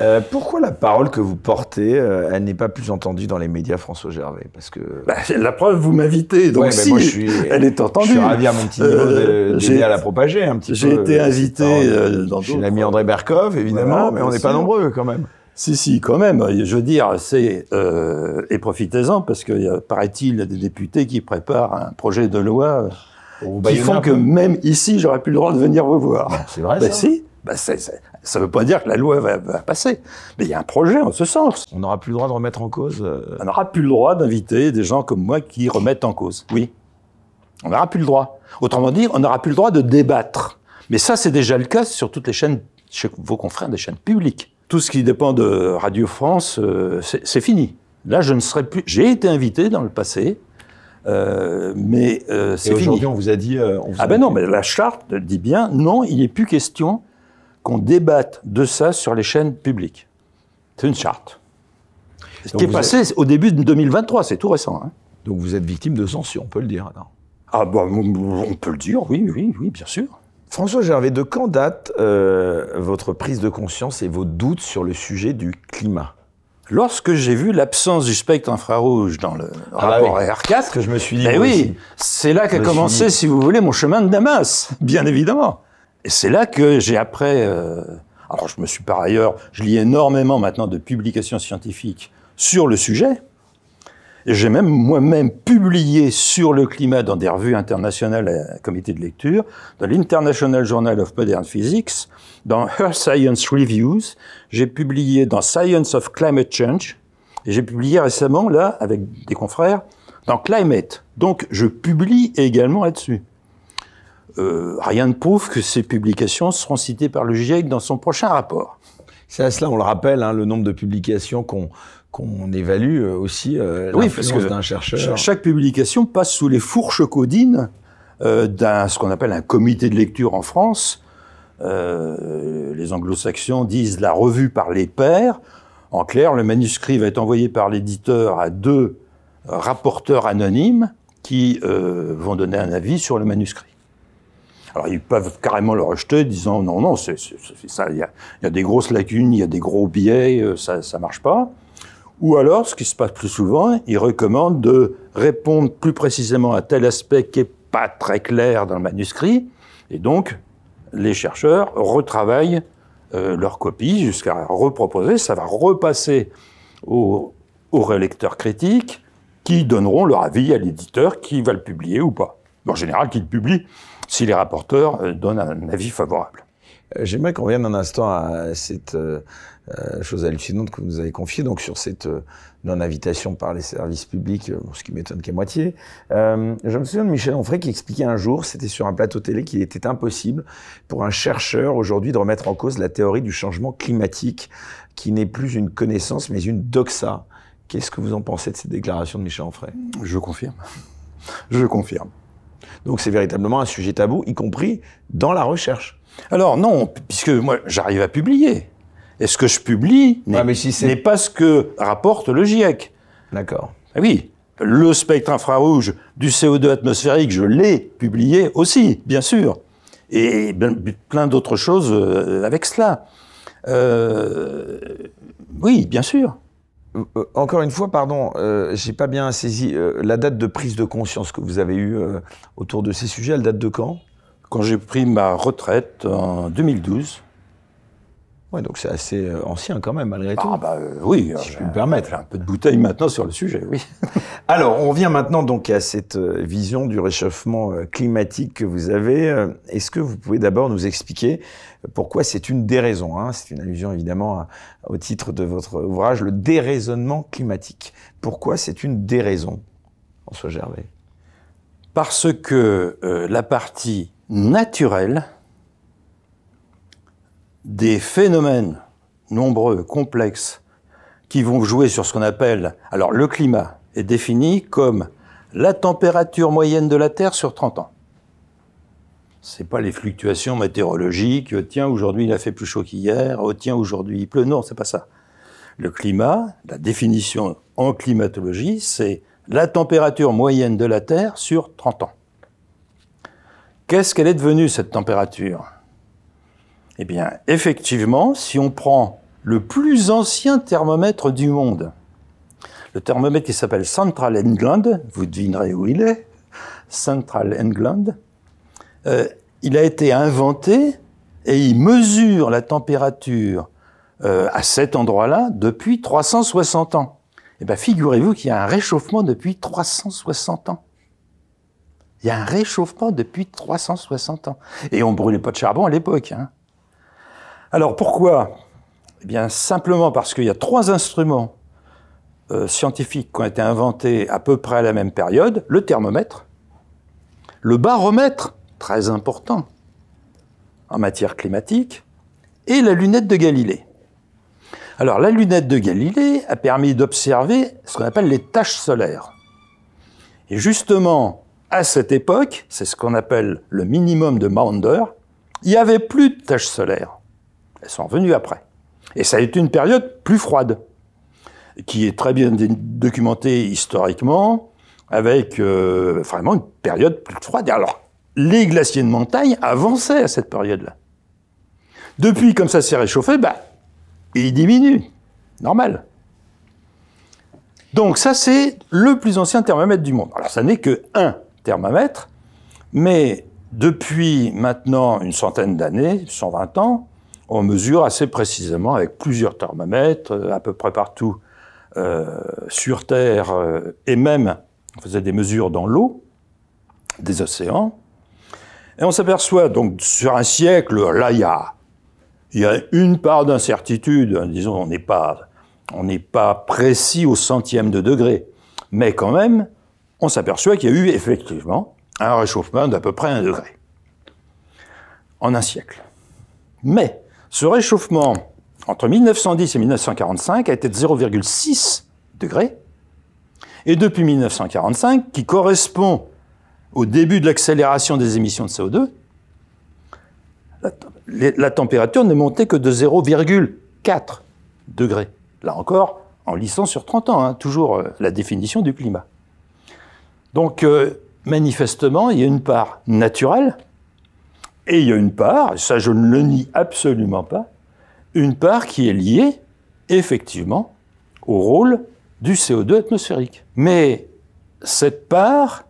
Euh, pourquoi la parole que vous portez, euh, elle n'est pas plus entendue dans les médias François Gervais Parce que bah, la preuve, vous m'invitez, donc si, elle est entendue. Je suis ravi à mon petit niveau euh, à la propager un petit peu. J'ai été invité dans chez l'ami André Berkov, évidemment, mais on n'est pas nombreux quand même. Si, si, quand même. Je veux dire, c'est et profitez-en parce que paraît-il, il y a des députés qui préparent un projet de loi qui font que même ici, j'aurais plus le droit de venir vous voir. Bah, c'est vrai, bah, ça. Si. Ben, ça ne veut pas dire que la loi va, passer. Mais il y a un projet en ce sens. On n'aura plus le droit de remettre en cause euh, On n'aura plus le droit d'inviter des gens comme moi qui remettent en cause, oui. On n'aura plus le droit. Autrement dit, on n'aura plus le droit de débattre. Mais ça, c'est déjà le cas sur toutes les chaînes, chez vos confrères des chaînes publiques. Tout ce qui dépend de Radio France, euh, c'est fini. Là, je ne serai plus. J'ai été invité dans le passé euh, mais euh, c'est aujourd'hui, on vous a dit. Euh, ah ben non, mais la charte dit bien non, il n'est plus question qu'on débatte de ça sur les chaînes publiques. C'est une charte. Ce qui est passé au début de 2023, c'est tout récent. Hein. Donc vous êtes victime de censure, on peut le dire. ah ben, on peut le dire, oui, oui, oui, bien sûr. François Gervais, de quand date votre prise de conscience et vos doutes sur le sujet du climat Lorsque j'ai vu l'absence du spectre infrarouge dans le ah bah rapport R4, que je me suis dit, eh oui, c'est là qu'a commencé, si vous voulez, mon chemin de Damas, bien évidemment. Et c'est là que j'ai après. Euh, alors, je me suis par ailleurs, je lis énormément maintenant de publications scientifiques sur le sujet j'ai même moi-même publié sur le climat dans des revues internationales à euh, comité de lecture, dans l'International Journal of Modern Physics, dans Earth Science Reviews, j'ai publié dans Science of Climate Change, et j'ai publié récemment, là, avec des confrères, dans Climate. Donc je publie également là-dessus. Euh, rien ne prouve que ces publications seront citées par le GIEC dans son prochain rapport. C'est à cela, on le rappelle, hein, le nombre de publications qu'on qu'on évalue euh, aussi euh, oui, d'un chercheur. Chaque publication passe sous les fourches codines euh, d'un ce qu'on appelle un comité de lecture en France. Euh, les anglo-saxons disent la revue par les pairs. En clair, le manuscrit va être envoyé par l'éditeur à deux rapporteurs anonymes qui vont donner un avis sur le manuscrit. Alors ils peuvent carrément le rejeter, disant non non c'est ça, il y a, y a, des grosses lacunes, il y a des gros biais, ça ça marche pas. Ou alors, ce qui se passe plus souvent, ils recommandent de répondre plus précisément à tel aspect qui n'est pas très clair dans le manuscrit. Et donc, les chercheurs retravaillent euh, leur copie jusqu'à reproposer. Ça va repasser aux, rélecteurs relecteurs critiques qui donneront leur avis à l'éditeur qui va le publier ou pas. En général, qui le publie si les rapporteurs euh, donnent un avis favorable. J'aimerais qu'on revienne un instant à cette, euh, euh, chose hallucinante que vous nous avez confiée, donc sur cette euh, non-invitation par les services publics, euh, ce qui m'étonne qu'à moitié. je me souviens de Michel Onfray qui expliquait un jour, c'était sur un plateau télé, qu'il était impossible pour un chercheur aujourd'hui de remettre en cause la théorie du changement climatique, qui n'est plus une connaissance, mais une doxa. Qu'est-ce que vous en pensez de cette déclaration de Michel Onfray Je confirme. Je confirme. Donc c'est véritablement un sujet tabou, y compris dans la recherche. Alors non, puisque moi j'arrive à publier. Et ce que je publie n'est pas ce que rapporte le GIEC. D'accord. Ah oui. Le spectre infrarouge du CO2 atmosphérique, je l'ai publié aussi, bien sûr. Et plein d'autres choses euh, avec cela. Euh, oui, bien sûr. Euh, encore une fois, pardon, j'ai pas bien saisi la date de prise de conscience que vous avez eue autour de ces sujets. Elle date de quand Quand j'ai pris ma retraite en 2012. Ouais, donc c'est assez euh, ancien quand même, malgré ah, tout. Ah bah euh, oui, si je euh, puis me permettre. un peu de bouteille maintenant sur le sujet, oui. Alors, on vient maintenant donc à cette vision du réchauffement climatique que vous avez. Est-ce que vous pouvez d'abord nous expliquer pourquoi c'est une déraison hein C'est une allusion évidemment au titre de votre ouvrage, le déraisonnement climatique. Pourquoi c'est une déraison, François Gervais Parce que la partie naturelle des phénomènes nombreux, complexes, qui vont jouer sur ce qu'on appelle... Alors le climat est défini comme la température moyenne de la Terre sur 30 ans. Ce pas les fluctuations météorologiques, tiens, aujourd'hui il a fait plus chaud qu'hier, oh, tiens, aujourd'hui il pleut, non, c'est pas ça. Le climat, la définition en climatologie, c'est la température moyenne de la Terre sur 30 ans. Qu'est-ce qu'elle est devenue, cette température eh bien, effectivement, si on prend le plus ancien thermomètre du monde, le thermomètre qui s'appelle Central England, vous devinerez où il est, Central England, euh, il a été inventé et il mesure la température euh, à cet endroit-là depuis 360 ans. Eh bien, figurez-vous qu'il y a un réchauffement depuis 360 ans. Il y a un réchauffement depuis 360 ans. Et on ne brûlait pas de charbon à l'époque. Hein. Alors pourquoi Eh bien simplement parce qu'il y a trois instruments euh, scientifiques qui ont été inventés à peu près à la même période, le thermomètre, le baromètre, très important en matière climatique, et la lunette de Galilée. Alors la lunette de Galilée a permis d'observer ce qu'on appelle les taches solaires. Et justement, à cette époque, c'est ce qu'on appelle le minimum de Maunder, il n'y avait plus de taches solaires. Elles sont revenues après. Et ça a été une période plus froide, qui est très bien documentée historiquement, avec euh, vraiment une période plus froide. Alors, les glaciers de montagne avançaient à cette période-là. Depuis, comme ça s'est réchauffé, bah, il diminue. Normal. Donc ça, c'est le plus ancien thermomètre du monde. Alors ça n'est que un thermomètre, mais depuis maintenant une centaine d'années, 120 ans, on mesure assez précisément avec plusieurs thermomètres, euh, à peu près partout euh, sur Terre, euh, et même on faisait des mesures dans l'eau des océans. Et on s'aperçoit donc sur un siècle, là il y a, une part d'incertitude, hein, disons on n'est pas, pas précis au centième de degré, mais quand même on s'aperçoit qu'il y a eu effectivement un réchauffement d'à peu près un degré en un siècle. Mais ce réchauffement entre 1910 et 1945 a été de 0,6 degrés. Et depuis 1945, qui correspond au début de l'accélération des émissions de CO2, la, température n'est montée que de 0,4 degrés. Là encore, en lissant sur 30 ans, hein, toujours euh, la définition du climat. Donc, euh, manifestement, il y a une part naturelle et il y a une part, ça je ne le nie absolument pas, une part qui est liée effectivement au rôle du CO2 atmosphérique. Mais cette part,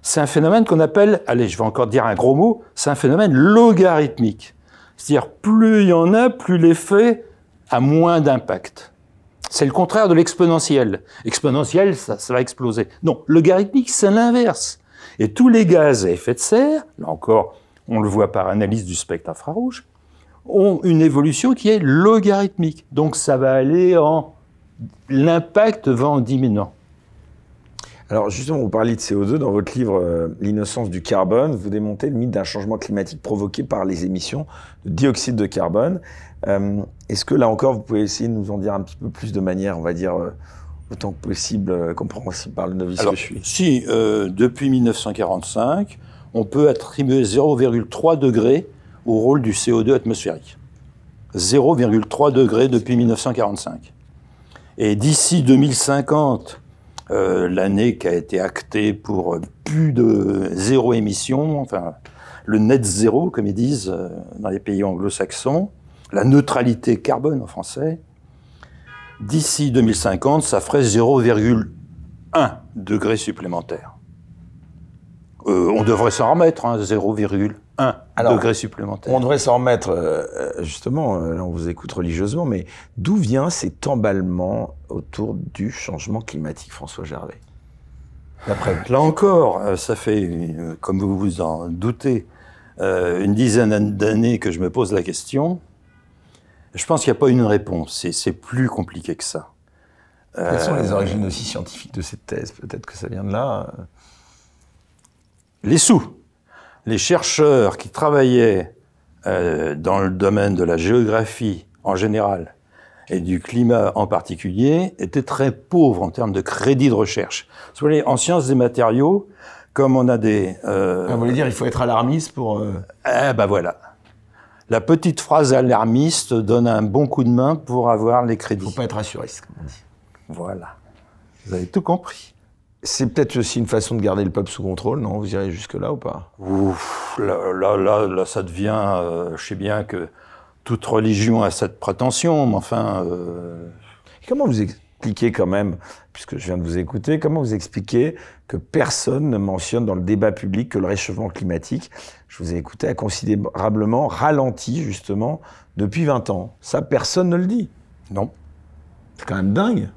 c'est un phénomène qu'on appelle, allez, je vais encore dire un gros mot, c'est un phénomène logarithmique. C'est-à-dire, plus il y en a, plus l'effet a moins d'impact. C'est le contraire de l'exponentiel. Exponentiel, ça, ça va exploser. Non, logarithmique, c'est l'inverse. Et tous les gaz à effet de serre, là encore, on le voit par analyse du spectre infrarouge, ont une évolution qui est logarithmique. Donc ça va aller en... L'impact va en diminuant. Alors justement, vous parlez de CO2 dans votre livre euh, L'innocence du carbone. Vous démontez le mythe d'un changement climatique provoqué par les émissions de dioxyde de carbone. Euh, est-ce que là encore, vous pouvez essayer de nous en dire un petit peu plus de manière, on va dire, euh, autant que possible compréhensible par le novice que je suis Si, depuis 1945, on peut attribuer 0,3 degré au rôle du CO2 atmosphérique. 0,3 degré depuis 1945. Et d'ici 2050, euh, l'année qui a été actée pour plus de zéro émission, enfin le net zéro, comme ils disent euh, dans les pays anglo-saxons, la neutralité carbone en français, d'ici 2050, ça ferait 0,1 degré supplémentaire. Euh, on devrait s'en remettre, 0,1 hein, degré supplémentaire. On devrait s'en remettre, euh, euh, justement, on vous écoute religieusement, mais d'où vient cet emballement autour du changement climatique, François Gervais Là encore, ça fait, comme vous vous en doutez, une dizaine d'années que je me pose la question. Je pense qu'il n'y a pas une réponse, c'est plus compliqué que ça. Quelles sont les origines aussi scientifiques de cette thèse Peut-être que ça vient de là les sous. Les chercheurs qui travaillaient euh, dans le domaine de la géographie en général et du climat en particulier étaient très pauvres en termes de crédit de recherche. Vous voyez, en sciences des matériaux, comme on a des... Euh, ah, vous voulez dire, il faut être alarmiste pour... Euh, eh ben voilà. La petite phrase alarmiste donne un bon coup de main pour avoir les crédits. Il ne faut pas être assuriste, comme dit. Voilà. Vous avez tout compris. C'est peut-être aussi une façon de garder le peuple sous contrôle, non Vous irez jusque-là ou pas Ouf, là, là, là, ça devient. Euh, je sais bien que toute religion a cette prétention, mais enfin. Euh, comment vous expliquez quand même, puisque je viens de vous écouter, comment vous expliquez que personne ne mentionne dans le débat public que le réchauffement climatique, je vous ai écouté, a considérablement ralenti justement depuis 20 ans Ça, personne ne le dit. Non. C'est quand même dingue.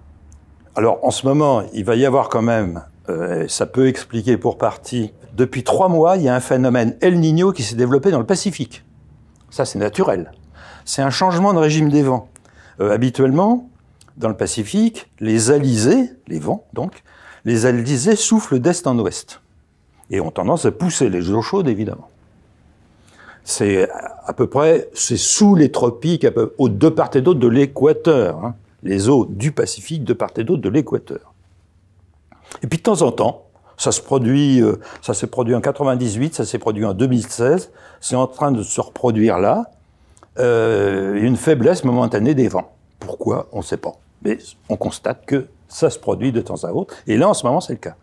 Alors en ce moment, il va y avoir quand même, euh, ça peut expliquer pour partie, depuis trois mois, il y a un phénomène El Niño qui s'est développé dans le Pacifique. Ça, c'est naturel. C'est un changement de régime des vents. Euh, habituellement, dans le Pacifique, les alizés, les vents donc, les alizés soufflent d'est en ouest et ont tendance à pousser les eaux chaudes, évidemment. C'est à peu près, c'est sous les tropiques, aux deux parties et d'autre de l'équateur. Hein les eaux du Pacifique de part et d'autre de l'équateur. Et puis de temps en temps, ça se produit, euh, ça s'est produit en 98, ça s'est produit en 2016, c'est en train de se reproduire là, euh, une faiblesse momentanée des vents. Pourquoi On ne sait pas. Mais on constate que ça se produit de temps à autre, et là en ce moment c'est le cas.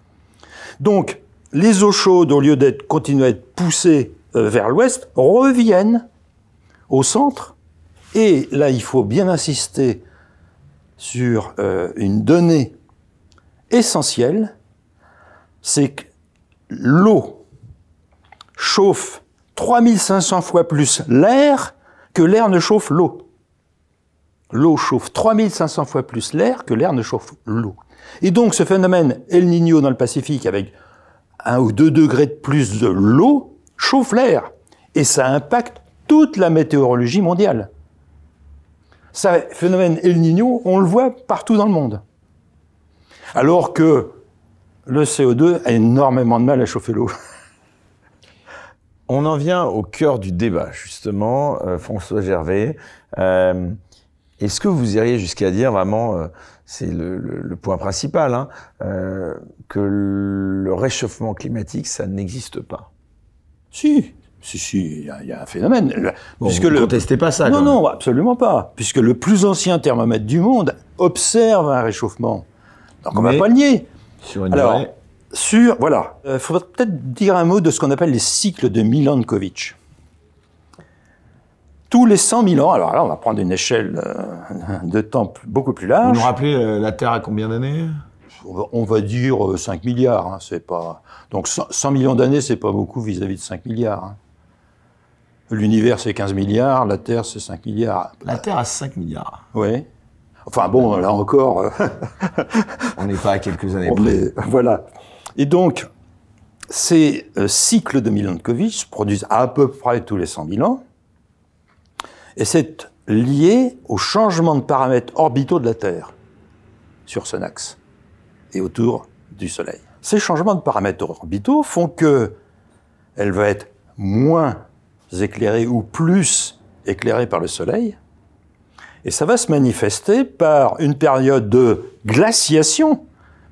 Donc, les eaux chaudes, au lieu d'être continuer à être poussées euh, vers l'ouest, reviennent au centre. Et là, il faut bien insister sur euh, une donnée essentielle, c'est que l'eau chauffe 3500 fois plus l'air que l'air ne chauffe l'eau. L'eau chauffe 3500 fois plus l'air que l'air ne chauffe l'eau. Et donc ce phénomène El Niño dans le Pacifique avec un ou deux degrés de plus de l'eau chauffe l'air. Et ça impacte toute la météorologie mondiale. Ce phénomène El Nino, on le voit partout dans le monde. Alors que le CO2 a énormément de mal à chauffer l'eau. On en vient au cœur du débat, justement, euh, François Gervais. Euh, est-ce que vous iriez jusqu'à dire vraiment, euh, c'est le, point principal, hein, que le réchauffement climatique, ça n'existe pas Si, si, si, il y, a un phénomène. puisque vous ne contestez pas ça. Non, non, absolument pas. Puisque le plus ancien thermomètre du monde observe un réchauffement. Donc on ne va pas le nier. Sur une Alors, Sur, voilà. Il euh, faudrait peut-être dire un mot de ce qu'on appelle les cycles de Milankovitch. Tous les 100 000 ans, alors là, on va prendre une échelle euh, de temps beaucoup plus large. Vous nous rappelez euh, la Terre à combien d'années on va dire 5 milliards, hein, c'est pas. Donc 100, millions d'années, c'est pas beaucoup vis-à-vis de 5 milliards. Hein. L'univers, c'est 15 milliards, la Terre, c'est 5 milliards. La Terre a 5 milliards. Oui. Enfin bon, là encore. Euh, on n'est pas à quelques années voilà. Et donc, ces euh, cycles de Milankovitch se produisent à peu près tous les 100 000 ans. Et c'est lié au changement de paramètres orbitaux de la Terre sur son axe et autour du Soleil. Ces changements de paramètres orbitaux font que elle va être moins éclairés ou plus éclairés par le soleil. Et ça va se manifester par une période de glaciation,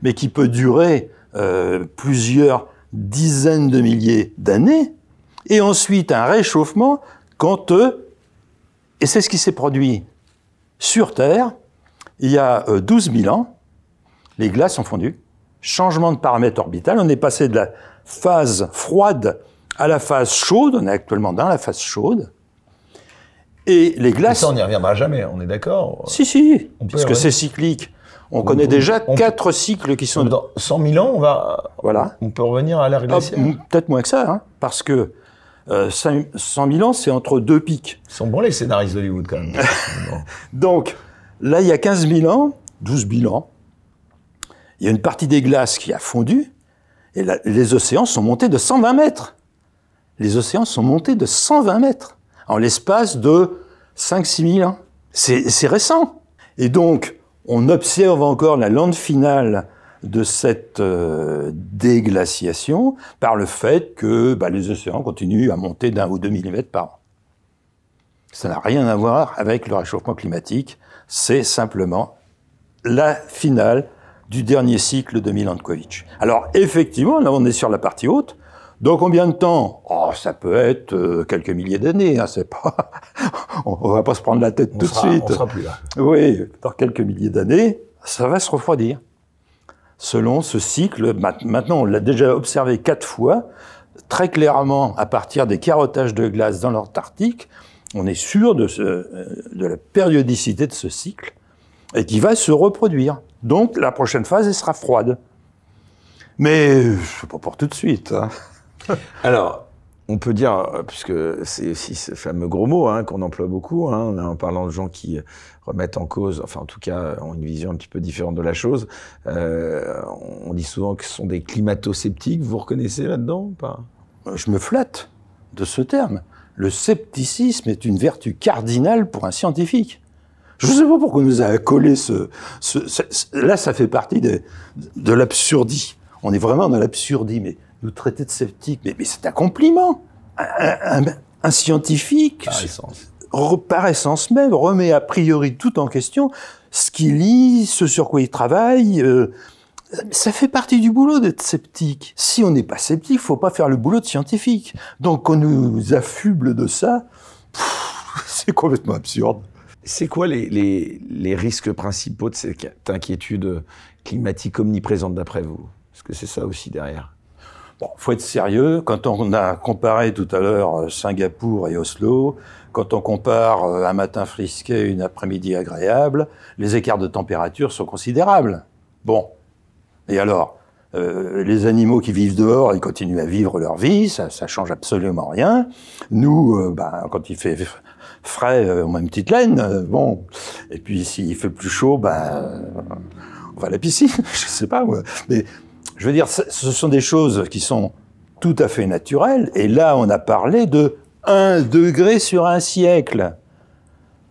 mais qui peut durer euh, plusieurs dizaines de milliers d'années, et ensuite un réchauffement quand, et c'est ce qui s'est produit sur Terre, il y a 12 euh, 000 ans, les glaces ont fondu, changement de paramètre orbital, on est passé de la phase froide à la phase chaude, on est actuellement dans la phase chaude, et les glaces... ça, on n'y reviendra jamais, on est d'accord Si, si, on puisque c'est cyclique. On, connaît déjà quatre cycles qui sont... Dans 100 000 ans, on va... Voilà. On peut revenir à l'ère ah, glaciaire. Peut-être moins que ça, hein, parce que 100 euh, 000 ans, c'est entre deux pics. Ils sont bons les scénaristes d'Hollywood, quand même. Donc, là, il y a 15 000 ans, 12 000 ans, il y a une partie des glaces qui a fondu, et les océans sont montés de 120 mètres les océans sont montés de 120 mètres en l'espace de 5-6 000 ans. C'est récent. Et donc, on observe encore la lande finale de cette euh, déglaciation par le fait que bah, les océans continuent à monter d'un ou deux millimètres par an. Ça n'a rien à voir avec le réchauffement climatique, c'est simplement la finale du dernier cycle de Milankovitch. Alors effectivement, là on est sur la partie haute, dans combien de temps Oh, ça peut être euh, quelques milliers d'années, on hein, c'est pas... on va pas se prendre la tête tout de suite. On sera plus là. Oui, dans quelques milliers d'années, ça va se refroidir. Selon ce cycle, maintenant on l'a déjà observé quatre fois, très clairement à partir des carottages de glace dans l'Antarctique, on est sûr de, euh, la périodicité de ce cycle et qui va se reproduire. Donc la prochaine phase, elle sera froide. Mais n'est euh, pas pour tout de suite. Hein. Alors, on peut dire, euh, puisque c'est aussi ce fameux gros mot hein, qu'on emploie beaucoup, hein, en parlant de gens qui remettent en cause, enfin en tout cas euh, ont une vision un petit peu différente de la chose, euh, on dit souvent que ce sont des climato-sceptiques. Vous reconnaissez là-dedans pas Je me flatte de ce terme. Le scepticisme est une vertu cardinale pour un scientifique. Je ne sais pas pourquoi on nous a collé ce, Là, ça fait partie de, de l'absurdie. On est vraiment dans l'absurdie, mais traiter de sceptique, Mais, mais c'est un compliment. Un, scientifique, par essence. même, remet a priori tout en question, ce qu'il lit, ce sur quoi il travaille. Euh, ça fait partie du boulot d'être sceptique. Si on n'est pas sceptique, faut pas faire le boulot de scientifique. Donc qu'on nous affuble de ça, c'est complètement absurde. C'est quoi les, les, les, risques principaux de cette inquiétude climatique omniprésente d'après vous Est-ce que c'est ça aussi derrière Bon, faut être sérieux. Quand on a comparé tout à l'heure euh, Singapour et Oslo, quand on compare euh, un matin frisqué et une après-midi agréable, les écarts de température sont considérables. Bon. Et alors euh, les animaux qui vivent dehors, ils continuent à vivre leur vie, ça, ça change absolument rien. Nous, ben, quand il fait frais, on a une petite laine, bon. Et puis s'il fait plus chaud, ben, on va à la piscine, je sais pas. Mais je veux dire, ce sont des choses qui sont tout à fait naturelles. Et là, on a parlé de 1 degré sur un siècle.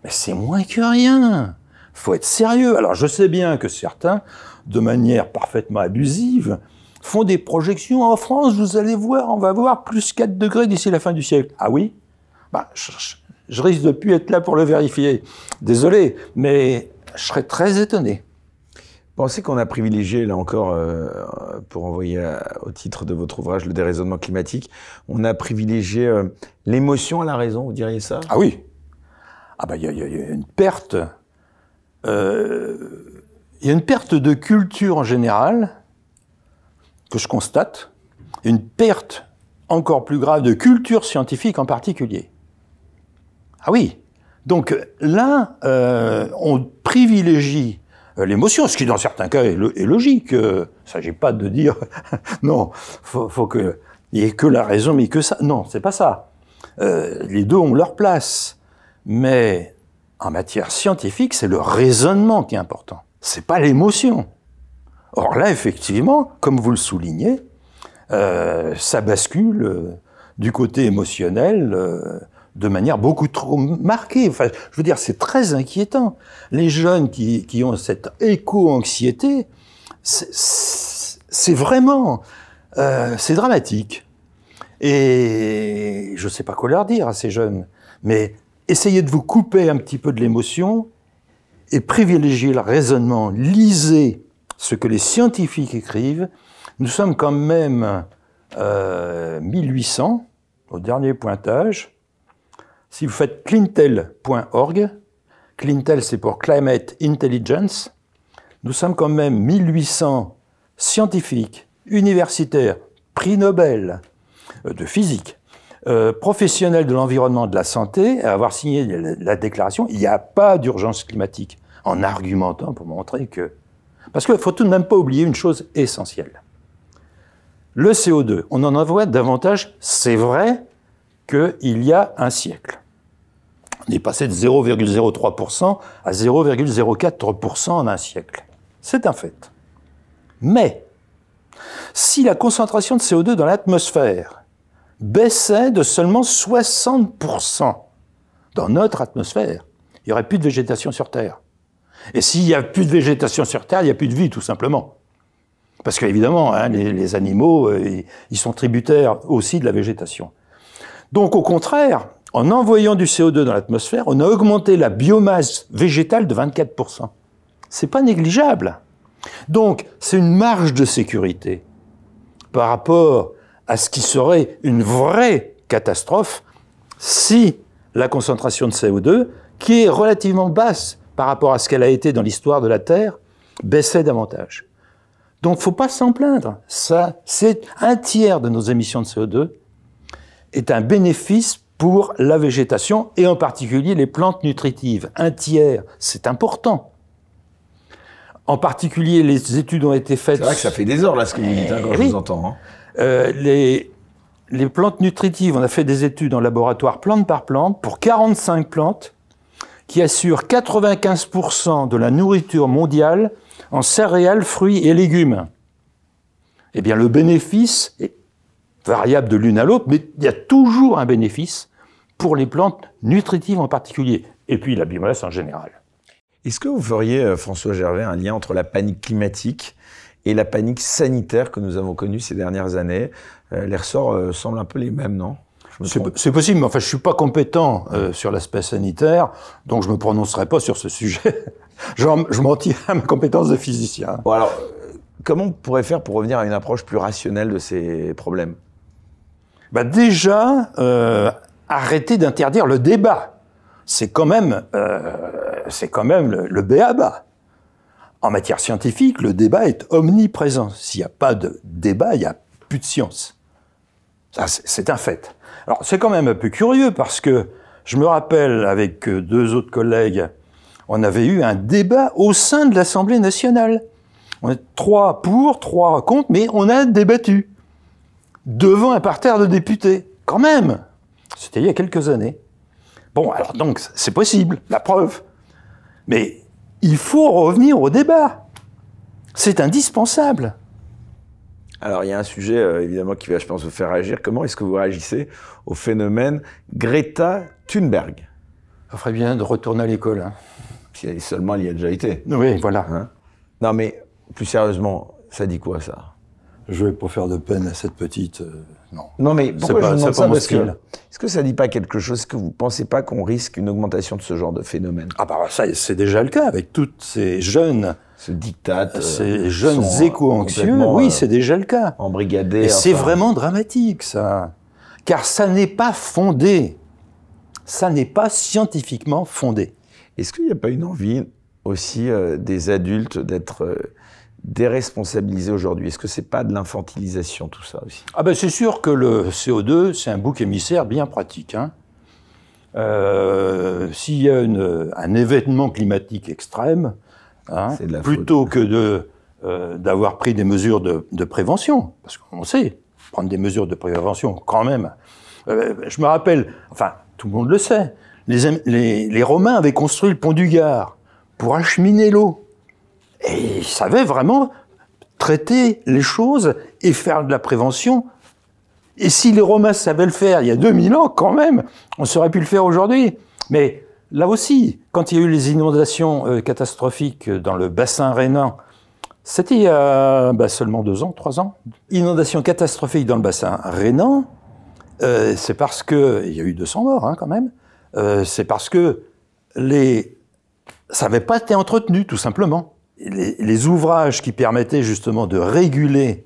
Mais c'est moins que rien. Faut être sérieux. Alors, je sais bien que certains, de manière parfaitement abusive, font des projections en France. Vous allez voir, on va voir plus 4 degrés d'ici la fin du siècle. Ah oui bah, je, risque de plus être là pour le vérifier. Désolé, mais je serais très étonné pensez qu'on a privilégié, là encore, euh, pour envoyer euh, au titre de votre ouvrage, le déraisonnement climatique, on a privilégié euh, l'émotion à la raison, vous diriez ça Ah oui Ah bah il y, a une perte. Il y a une perte de culture en général, que je constate, une perte encore plus grave de culture scientifique en particulier. Ah oui Donc là, on privilégie euh, l'émotion, ce qui dans certains cas est, logique. Euh, il ne s'agit pas de dire non, faut, faut que ait que la raison, mais que ça. Non, c'est pas ça. Euh, les deux ont leur place, mais en matière scientifique, c'est le raisonnement qui est important. C'est pas l'émotion. Or là, effectivement, comme vous le soulignez, ça bascule du côté émotionnel de manière beaucoup trop marquée. Enfin, je veux dire, c'est très inquiétant. Les jeunes qui, qui ont cette éco-anxiété, c'est vraiment, euh, c'est dramatique. Et je ne sais pas quoi leur dire à ces jeunes, mais essayez de vous couper un petit peu de l'émotion et privilégiez le raisonnement. Lisez ce que les scientifiques écrivent. Nous sommes quand même euh, 1800 au dernier pointage. Si vous faites clintel.org, clintel c'est pour Climate Intelligence, nous sommes quand même 1800 scientifiques, universitaires, prix Nobel euh, de physique, euh, professionnels de l'environnement, de la santé, à avoir signé la, déclaration, il n'y a pas d'urgence climatique, en argumentant pour montrer que... Parce qu'il ne faut tout de même pas oublier une chose essentielle. Le CO2, on en envoie davantage, c'est vrai, qu'il y a un siècle. On est passé de 0,03% à 0,04% en un siècle. C'est un fait. Mais, si la concentration de CO2 dans l'atmosphère baissait de seulement 60% dans notre atmosphère, il n'y aurait plus de végétation sur Terre. Et s'il n'y a plus de végétation sur Terre, il n'y a plus de vie, tout simplement. Parce qu'évidemment, hein, les, animaux, euh, ils sont tributaires aussi de la végétation. Donc au contraire, en envoyant du CO2 dans l'atmosphère, on a augmenté la biomasse végétale de 24%. C'est pas négligeable. Donc, c'est une marge de sécurité par rapport à ce qui serait une vraie catastrophe si la concentration de CO2, qui est relativement basse par rapport à ce qu'elle a été dans l'histoire de la Terre, baissait davantage. Donc, faut pas s'en plaindre. Ça, c'est un tiers de nos émissions de CO2 est un bénéfice pour la végétation et en particulier les plantes nutritives. Un tiers, c'est important. En particulier, les études ont été faites. C'est vrai que ça fait des heures là ce que vous dites hein, quand je eh vous entends. Hein. Euh, les, les plantes nutritives, on a fait des études en laboratoire plante par plante pour 45 plantes qui assurent 95% de la nourriture mondiale en céréales, fruits et légumes. Eh bien, le bénéfice est variables de l'une à l'autre, mais il y a toujours un bénéfice pour les plantes nutritives en particulier, et puis la biomasse en général. Est-ce que vous feriez, euh, François Gervais, un lien entre la panique climatique et la panique sanitaire que nous avons connue ces dernières années euh, Les ressorts euh, semblent un peu les mêmes, non c'est possible, mais enfin, je suis pas compétent sur l'aspect sanitaire, donc je me prononcerai pas sur ce sujet. je m'en à ma compétence de physicien. Bon, alors, comment on pourrait faire pour revenir à une approche plus rationnelle de ces problèmes bah, déjà, euh, arrêter d'interdire le débat. C'est quand même, euh, c'est quand même le, le béaba. En matière scientifique, le débat est omniprésent. S'il n'y a pas de débat, il n'y a plus de science. c'est un fait. Alors, c'est quand même un peu curieux parce que je me rappelle avec deux autres collègues, on avait eu un débat au sein de l'Assemblée nationale. On est trois pour, trois contre, mais on a débattu devant un parterre de députés. Quand même C'était il y a quelques années. Bon, alors donc, c'est possible, la preuve. Mais il faut revenir au débat. C'est indispensable. Alors, il y a un sujet, euh, évidemment, qui va, je pense, vous faire réagir. Comment est-ce que vous réagissez au phénomène Greta Thunberg Ça ferait bien de retourner à l'école. Hein. Si seulement elle y a déjà été. Oui, voilà. Hein non, mais plus sérieusement, ça dit quoi, ça je vais pas faire de peine à cette petite. Euh, non. Non, mais pourquoi je vous demande ça, parce est-ce que ça dit pas quelque chose que vous pensez pas qu'on risque une augmentation de ce genre de phénomène Ah bah ça, c'est déjà le cas avec toutes ces jeunes. Ce diktat, euh, ces jeunes euh, éco-anxieux, oui, c'est déjà le cas. Embrigadés. Et c'est vraiment dramatique ça, car ça n'est pas fondé, ça n'est pas scientifiquement fondé. Est-ce qu'il n'y a pas une envie aussi des adultes d'être déresponsabiliser aujourd'hui Est-ce que c'est pas de l'infantilisation tout ça aussi Ah ben, c'est sûr que le CO2 c'est un bouc émissaire bien pratique. Hein. Euh, s'il y a un événement climatique extrême, hein, plutôt que de euh, d'avoir pris des mesures de, prévention, parce qu'on sait prendre des mesures de prévention quand même. Euh, je me rappelle, enfin tout le monde le sait, les, les Romains avaient construit le pont du Gard pour acheminer l'eau. Et il savait vraiment traiter les choses et faire de la prévention. Et si les Romains savaient le faire il y a 2000 ans, quand même, on aurait pu le faire aujourd'hui. Mais là aussi, quand il y a eu les inondations euh, catastrophiques dans le bassin rhénan, c'était il y a bah, seulement deux ans, trois ans. Inondations catastrophiques dans le bassin rhénan, euh, c'est parce que, il y a eu 200 morts hein, quand même, euh, c'est parce que ça n'avait pas été entretenu, tout simplement les, ouvrages qui permettaient justement de réguler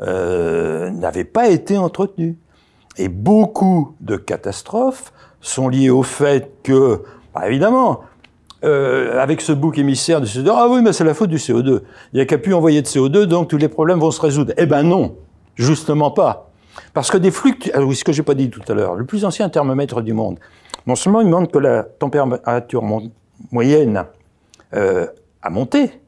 euh, n'avaient pas été entretenus. Et beaucoup de catastrophes sont liées au fait que, bah, évidemment, euh, avec ce bouc émissaire du CO2, ah oui, mais c'est la faute du CO2. Il n'y a qu'à plus envoyer de CO2, donc tous les problèmes vont se résoudre. Eh ben non, justement pas. Parce que des flux, ah oui, ce que j'ai pas dit tout à l'heure, le plus ancien thermomètre du monde, non seulement il montre que la température moyenne euh, a monté,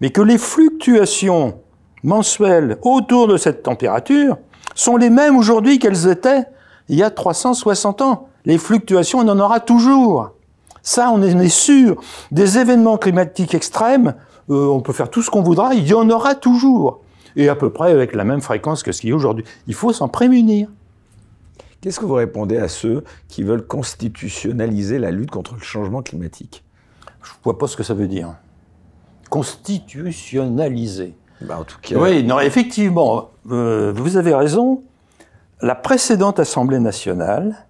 mais que les fluctuations mensuelles autour de cette température sont les mêmes aujourd'hui qu'elles étaient il y a 360 ans. Les fluctuations, on en aura toujours. Ça, on est sûr. Des événements climatiques extrêmes, euh, on peut faire tout ce qu'on voudra, il y en aura toujours. Et à peu près avec la même fréquence que ce qu'il y a aujourd'hui. Il faut s'en prémunir. Qu'est-ce que vous répondez à ceux qui veulent constitutionnaliser la lutte contre le changement climatique Je ne vois pas ce que ça veut dire constitutionnalisé. Bah, en tout cas. Oui, non, effectivement, euh, vous avez raison. La précédente Assemblée nationale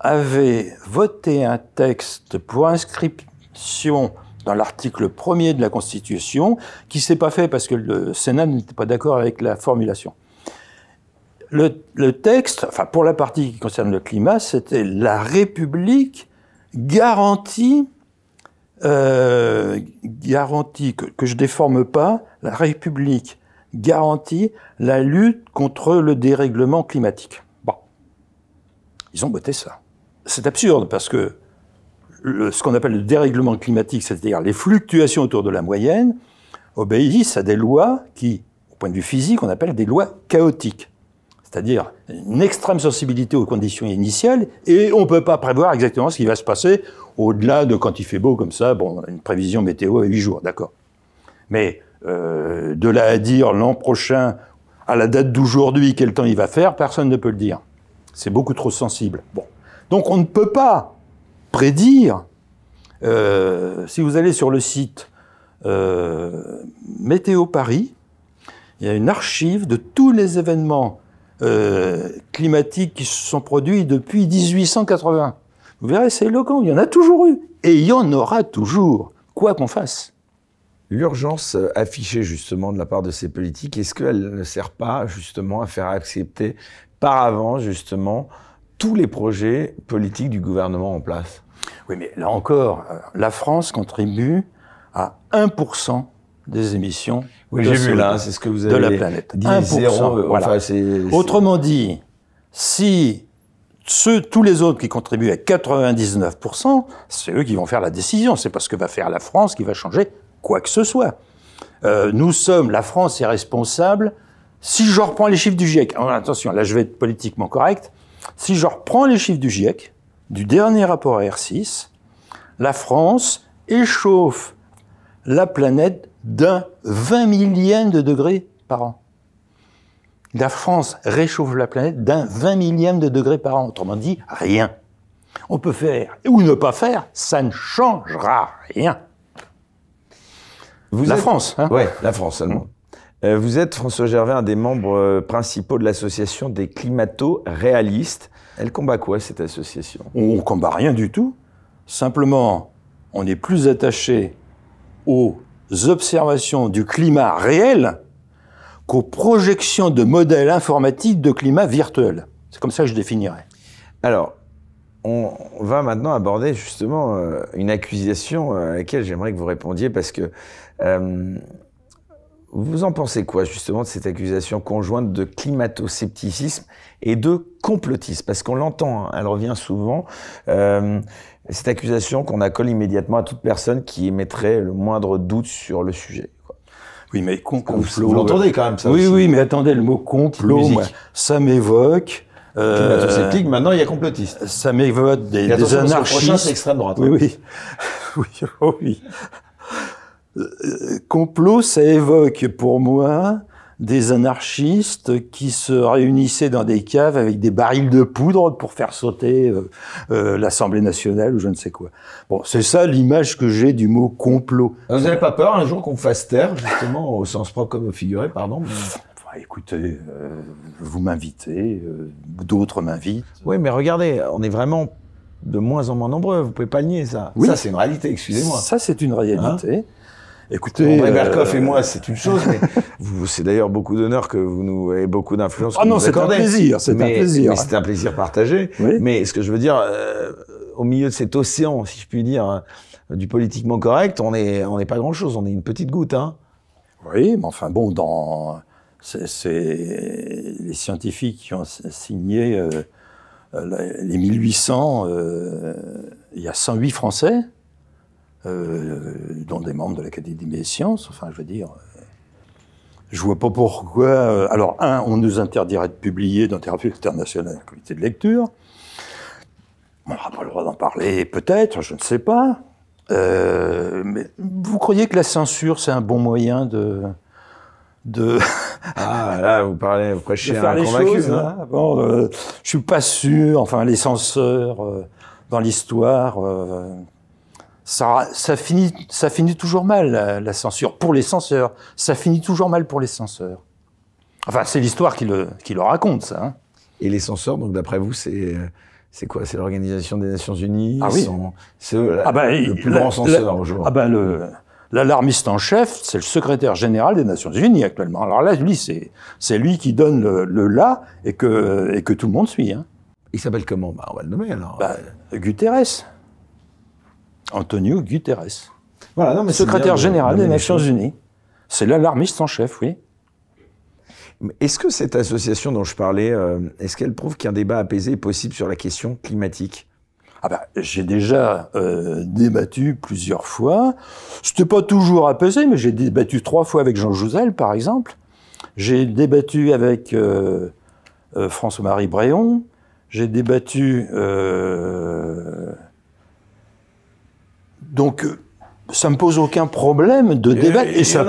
avait voté un texte pour inscription dans l'article 1 de la Constitution, qui s'est pas fait parce que le Sénat n'était pas d'accord avec la formulation. Le, texte, enfin pour la partie qui concerne le climat, c'était la République garantie Garantie euh, garantit, que, je je déforme pas, la République garantit la lutte contre le dérèglement climatique. Bon. Ils ont voté ça. C'est absurde parce que ce qu'on appelle le dérèglement climatique, c'est-à-dire les fluctuations autour de la moyenne, obéissent à des lois qui, au point de vue physique, on appelle des lois chaotiques. C'est-à-dire une extrême sensibilité aux conditions initiales et on ne peut pas prévoir exactement ce qui va se passer au-delà de quand il fait beau comme ça, bon, une prévision météo à 8 jours, d'accord. Mais euh, de là à dire l'an prochain, à la date d'aujourd'hui, quel temps il va faire, personne ne peut le dire. C'est beaucoup trop sensible. Bon. Donc on ne peut pas prédire. Euh, si vous allez sur le site euh, Météo Paris, il y a une archive de tous les événements climatiques qui se sont produits depuis 1880. Vous verrez, c'est éloquent. Il y en a toujours eu. Et il y en aura toujours, quoi qu'on fasse. L'urgence euh, affichée justement de la part de ces politiques, est-ce qu'elle ne sert pas justement à faire accepter par avance, justement tous les projets politiques du gouvernement en place Oui, mais là encore, euh, la France contribue à 1% des émissions de, de la planète. 1%, euh, enfin, Autrement dit, si ceux, tous les autres qui contribuent à 99%, c'est eux qui vont faire la décision. C'est pas ce que va faire la France qui va changer quoi que ce soit. Euh, nous sommes, la France est responsable. Si je reprends les chiffres du GIEC, alors oh, attention, là je vais être politiquement correct. Si je reprends les chiffres du GIEC, du dernier rapport à R6, la France échauffe la planète d'un 20 millième de degré par an la France réchauffe la planète d'un 20 millième de degré par an. Autrement dit, rien. On peut faire ou ne pas faire, ça ne changera rien. Vous la France, hein Oui, la France seulement. Euh, vous êtes, François Gervais, un des membres euh, principaux de l'association des climato-réalistes. Elle combat quoi, cette association On combat rien du tout. Simplement, on est plus attaché aux observations du climat réel qu'aux projections de modèles informatiques de climat virtuel. C'est comme ça que je définirais. Alors, on va maintenant aborder justement euh, une accusation euh, à laquelle j'aimerais que vous répondiez parce que euh, vous en pensez quoi justement de cette accusation conjointe de climato-scepticisme et de complotisme Parce qu'on l'entend, hein, elle revient souvent. cette accusation qu'on accole immédiatement à toute personne qui émettrait le moindre doute sur le sujet. Oui, mais complot. Vous l'entendez quand même, ça. Oui, oui, mais attendez, le mot complot, ça m'évoque. Euh, sceptique, maintenant il y a complotiste. Ça m'évoque des, des anarchistes. Le prochain, extrême droite. Oui, hein. oui. oui, oh, oui. Euh, complot, ça évoque pour moi des anarchistes qui se réunissaient dans des caves avec des barils de poudre pour faire sauter euh, euh, l'Assemblée nationale ou je ne sais quoi. Bon, c'est ça l'image que j'ai du mot complot. Ah, vous n'avez pas peur un jour qu'on fasse taire, justement, au sens propre comme figuré, pardon bah, Écoutez, euh, vous m'invitez, d'autres m'invitent. Oui, mais regardez, on est vraiment de moins en moins nombreux, vous pouvez pas nier ça. Oui. Ça, c'est une réalité, excusez-moi. Ça, c'est une réalité. Hein Écoutez, André euh, Berkoff et moi, c'est une chose, mais c'est d'ailleurs beaucoup d'honneur que vous nous ayez beaucoup d'influence. Ah non, c'est un plaisir, c'est un plaisir. c'est un plaisir partagé. Mais ce que je veux dire, euh, au milieu de cet océan, si je puis dire, hein, du politiquement correct, on n'est on est pas grand chose, on est une petite goutte, hein. Oui, mais enfin bon, dans c'est les scientifiques qui ont signé euh, les 1800, il y a 108 Français. Euh, dont des membres de l'Académie des sciences. Enfin, je veux dire, euh, je vois pas pourquoi. Euh, alors, un, on nous interdirait de publier dans Thérapie internationale un comité de lecture. On n'aura pas le droit d'en parler, peut-être, je ne sais pas. mais vous croyez que la censure, c'est un bon moyen de. ah, là, vous parlez, vous prêchez un convaincu. Hein. Hein. je suis pas sûr. Enfin, les censeurs dans l'histoire, ça, finit, ça finit toujours mal, la, censure, pour les censeurs. Ça finit toujours mal pour les censeurs. Enfin, c'est l'histoire qui le, raconte, ça. Hein. Et les censeurs, donc d'après vous, c'est... quoi C'est l'Organisation des Nations Unies Ah oui. C'est ah ben, le plus grand censeur aujourd'hui. Ah ben, le, L'alarmiste en chef, c'est le secrétaire général des Nations Unies actuellement. Alors là, lui, c'est, lui qui donne le, là et que, et que tout le monde suit. Hein. Il s'appelle comment bah, On va le nommer alors. Bah, Guterres. Antonio Guterres. Voilà, non, mais Secrétaire général des Nations Unies. C'est l'alarmiste en chef, oui. Est-ce que cette association dont je parlais, euh, est-ce qu'elle prouve qu'un débat apaisé est possible sur la question climatique ah ben, j'ai déjà euh, débattu plusieurs fois. n'était pas toujours apaisé, mais j'ai débattu trois fois avec Jean Jouzel, par exemple. J'ai débattu avec euh, François-Marie Bréon. J'ai débattu donc, euh, ça me pose aucun problème de débattre. Et, et, et c'était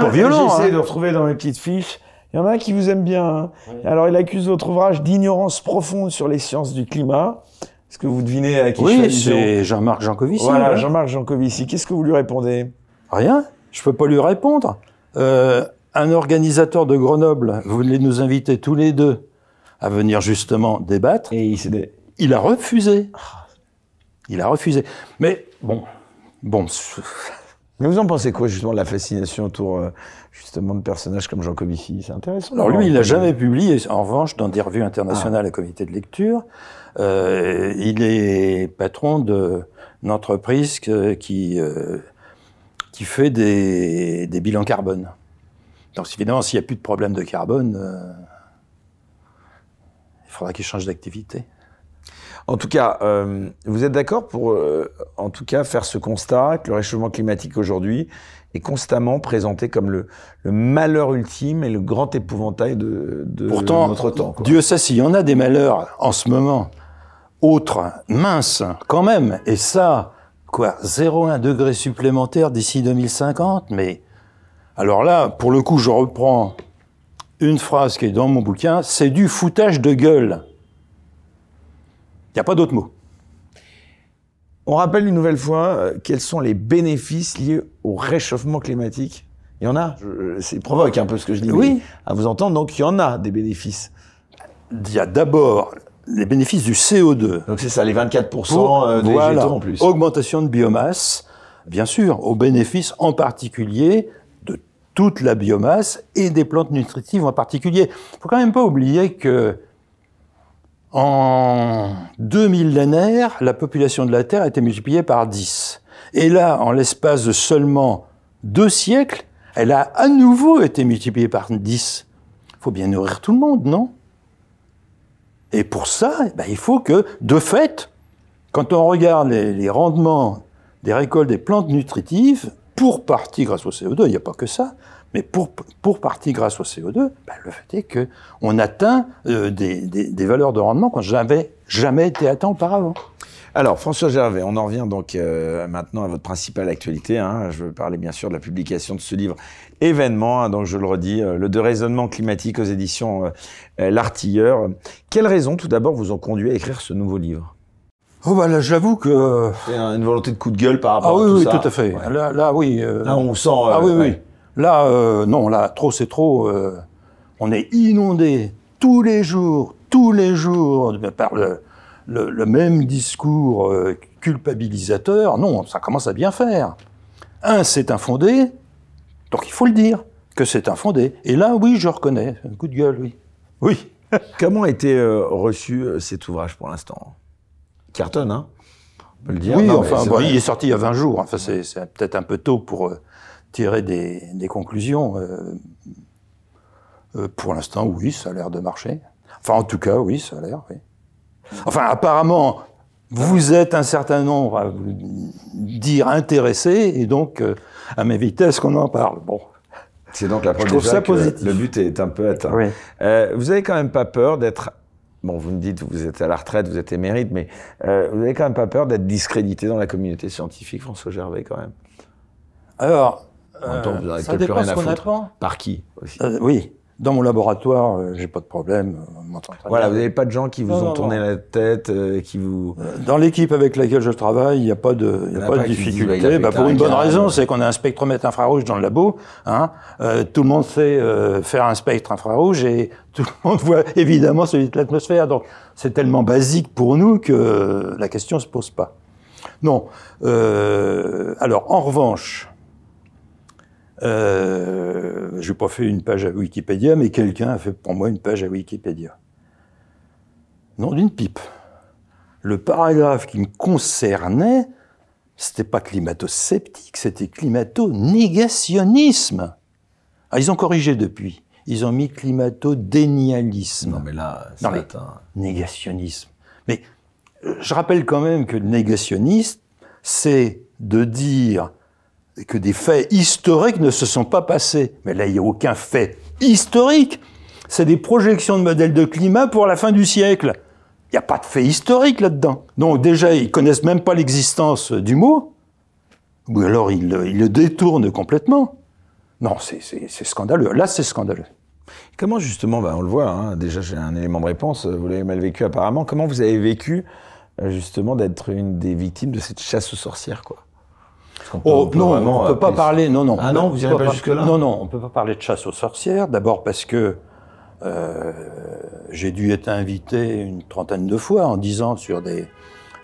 pas violent. j'essaie hein. de retrouver dans mes petites fiches. Il y en a un qui vous aime bien. Hein. Alors, il accuse votre ouvrage d'ignorance profonde sur les sciences du climat. Est-ce que vous devinez à qui ça Oui, c'est Jean-Marc Jancovici. Voilà, hein. Jean-Marc Jancovici. Qu'est-ce que vous lui répondez Rien. Je peux pas lui répondre. Euh, un organisateur de Grenoble voulait nous inviter tous les deux à venir justement débattre. Et il, il a refusé. Il a refusé. Mais Bon. Bon. Mais vous en pensez quoi, justement, de la fascination autour, euh, justement, de personnages comme Jean Covici C'est intéressant. Alors, lui, il n'a jamais euh, publié, en revanche, dans des revues internationales à ah. comité de lecture. Euh, il est patron d'une entreprise qui, fait des, bilans carbone. Donc, évidemment, s'il n'y a plus de problème de carbone, il faudra qu'il change d'activité. En tout cas, euh, vous êtes d'accord pour, euh, en tout cas, faire ce constat que le réchauffement climatique aujourd'hui est constamment présenté comme le, malheur ultime et le grand épouvantail de, notre temps. Pourtant, Dieu sait s'il y en a des malheurs en ce moment. autres, mince, quand même. Et ça, quoi, 0,1 degré supplémentaire d'ici 2050, mais... Alors là, pour le coup, je reprends une phrase qui est dans mon bouquin, c'est du foutage de gueule. Il n'y a pas d'autre mot. On rappelle une nouvelle fois euh, quels sont les bénéfices liés au réchauffement climatique. Il y en a, euh, c'est provoque un peu ce que je dis. Oui. À vous entendre, donc il y en a des bénéfices. Il y a d'abord les bénéfices du CO2. Donc c'est ça, les 24% euh, des voilà, en plus. Augmentation de biomasse, bien sûr, au bénéfice en particulier de toute la biomasse et des plantes nutritives en particulier. Il faut quand même pas oublier que en deux millénaires, la population de la Terre a été multipliée par dix. Et là, en l'espace de seulement deux siècles, elle a à nouveau été multipliée par dix. Il faut bien nourrir tout le monde, non Et pour ça, eh ben, il faut que, de fait, quand on regarde les, les rendements des récoltes des plantes nutritives, pour partie grâce au CO2, il n'y a pas que ça, mais pour, pour partie grâce au CO2, ben, le fait est qu'on atteint euh, des, des, valeurs de rendement qu'on n'avait jamais été atteint auparavant. Alors, François Gervais, on en revient donc euh, maintenant à votre principale actualité. Hein. Je veux parler bien sûr de la publication de ce livre événement, hein, donc je le redis, euh, le de raisonnement climatique aux éditions L'Artilleur. Quelles raisons, tout d'abord, vous ont conduit à écrire ce nouveau livre Oh bah là, j'avoue que c'est une volonté de coup de gueule par rapport ah à tout ça. Ah oui, oui, tout à fait. Là, là, oui. Là, on sent. ah oui, oui. Là, euh, non, là, trop c'est trop. Euh, on est inondé tous les jours, tous les jours par le, même discours euh, culpabilisateur. Non, ça commence à bien faire. Un, c'est infondé, donc il faut le dire que c'est infondé. Et là, oui, je reconnais, un coup de gueule, oui. Oui. Comment a été reçu cet ouvrage pour l'instant Carton, hein on peut le dire. Oui, enfin, il est sorti il y a 20 jours. Enfin, c'est peut-être un peu tôt pour tirer des, conclusions. Euh, euh, pour l'instant, oui, ça a l'air de marcher. Enfin, en tout cas, oui, ça a l'air, oui. Enfin, apparemment, vous êtes un certain nombre à vous dire intéressé, et donc, euh, à mes vitesses, qu'on en parle. Bon. C'est donc la première fois positif. le but est un peu atteint. vous avez quand même pas peur d'être Bon, vous me dites, vous êtes à la retraite, vous êtes émérite, mais vous n'avez quand même pas peur d'être discrédité dans la communauté scientifique, François Gervais, quand même Alors, euh, ça dépend ce qu'on Par qui aussi. Euh, oui. Dans mon laboratoire, euh, j'ai pas de problème. voilà, vous n'avez pas de gens qui vous ont tourné la tête, qui vous. Dans l'équipe avec laquelle je travaille, il n'y a pas de, y a pas de difficulté. bah, bah pour une bonne raison, c'est qu'on a un spectromètre infrarouge dans le labo. Hein. tout le monde sait faire un spectre infrarouge et tout le monde voit évidemment celui de l'atmosphère. Donc c'est tellement basique pour nous que la question se pose pas. Non. alors en revanche, euh, je n'ai pas fait une page à Wikipédia, mais quelqu'un a fait pour moi une page à Wikipédia. Non, d'une pipe. Le paragraphe qui me concernait, c'était pas climato-sceptique, c'était climato-négationnisme. Ah, ils ont corrigé depuis. Ils ont mis climato-dénialisme. Non, mais là, c'est un... Négationnisme. Mais euh, je rappelle quand même que le négationniste, c'est de dire que des faits historiques ne se sont pas passés. Mais là, il n'y a aucun fait historique. C'est des projections de modèles de climat pour la fin du siècle. Il n'y a pas de fait historique là-dedans. Donc déjà, ils connaissent même pas l'existence du mot, ou alors ils le, détournent complètement. Non, c'est scandaleux. Là, c'est scandaleux. Comment justement, ben, on le voit, hein, déjà j'ai un élément de réponse, vous l'avez mal vécu apparemment, comment vous avez vécu euh, justement d'être une des victimes de cette chasse aux sorcières quoi Oh, on non, on ne peut pas parler. Non, non. Ah non, vous pas, jusque-là Non, non, on peut pas parler de chasse aux sorcières. D'abord parce que euh, j'ai dû être invité une trentaine de fois en disant sur des,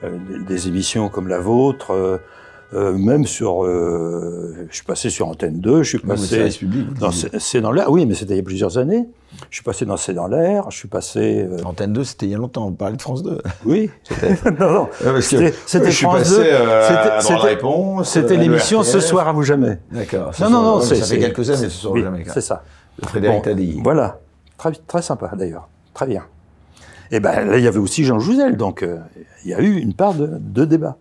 euh, des émissions comme la vôtre. Euh, même sur, je suis passé sur Antenne 2, je suis passé. C'est dans, dans l'air, oui, mais c'était il y a plusieurs années. Je suis passé dans C'est dans l'air, je suis passé. Euh, Antenne 2, c'était il y a longtemps, on parlait de France 2. Oui, non, non. C'était France 2. Euh, c'était euh, l'émission Ce soir à vous jamais. D'accord. Non, non, non, Ça fait quelques années, ce soir à vous jamais. C'est ça. Frédéric Taddy. Voilà. Très, très sympa d'ailleurs. Très bien. Et eh ben là, il y avait aussi Jean Jouzel, donc euh, il y a eu une part de, débat.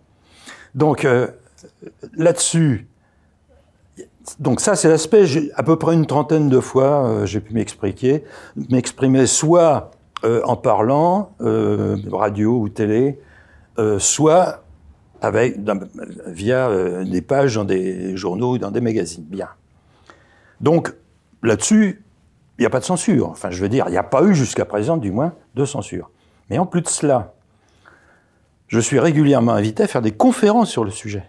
Donc là-dessus, donc ça, c'est l'aspect, à peu près une trentaine de fois, euh, j'ai pu m'expliquer, m'exprimer soit euh, en parlant, euh, radio ou télé, soit avec, via des pages dans des journaux ou dans des magazines. Bien. Donc là-dessus, il n'y a pas de censure. Enfin, je veux dire, il n'y a pas eu jusqu'à présent, du moins, de censure. Mais en plus de cela, je suis régulièrement invité à faire des conférences sur le sujet.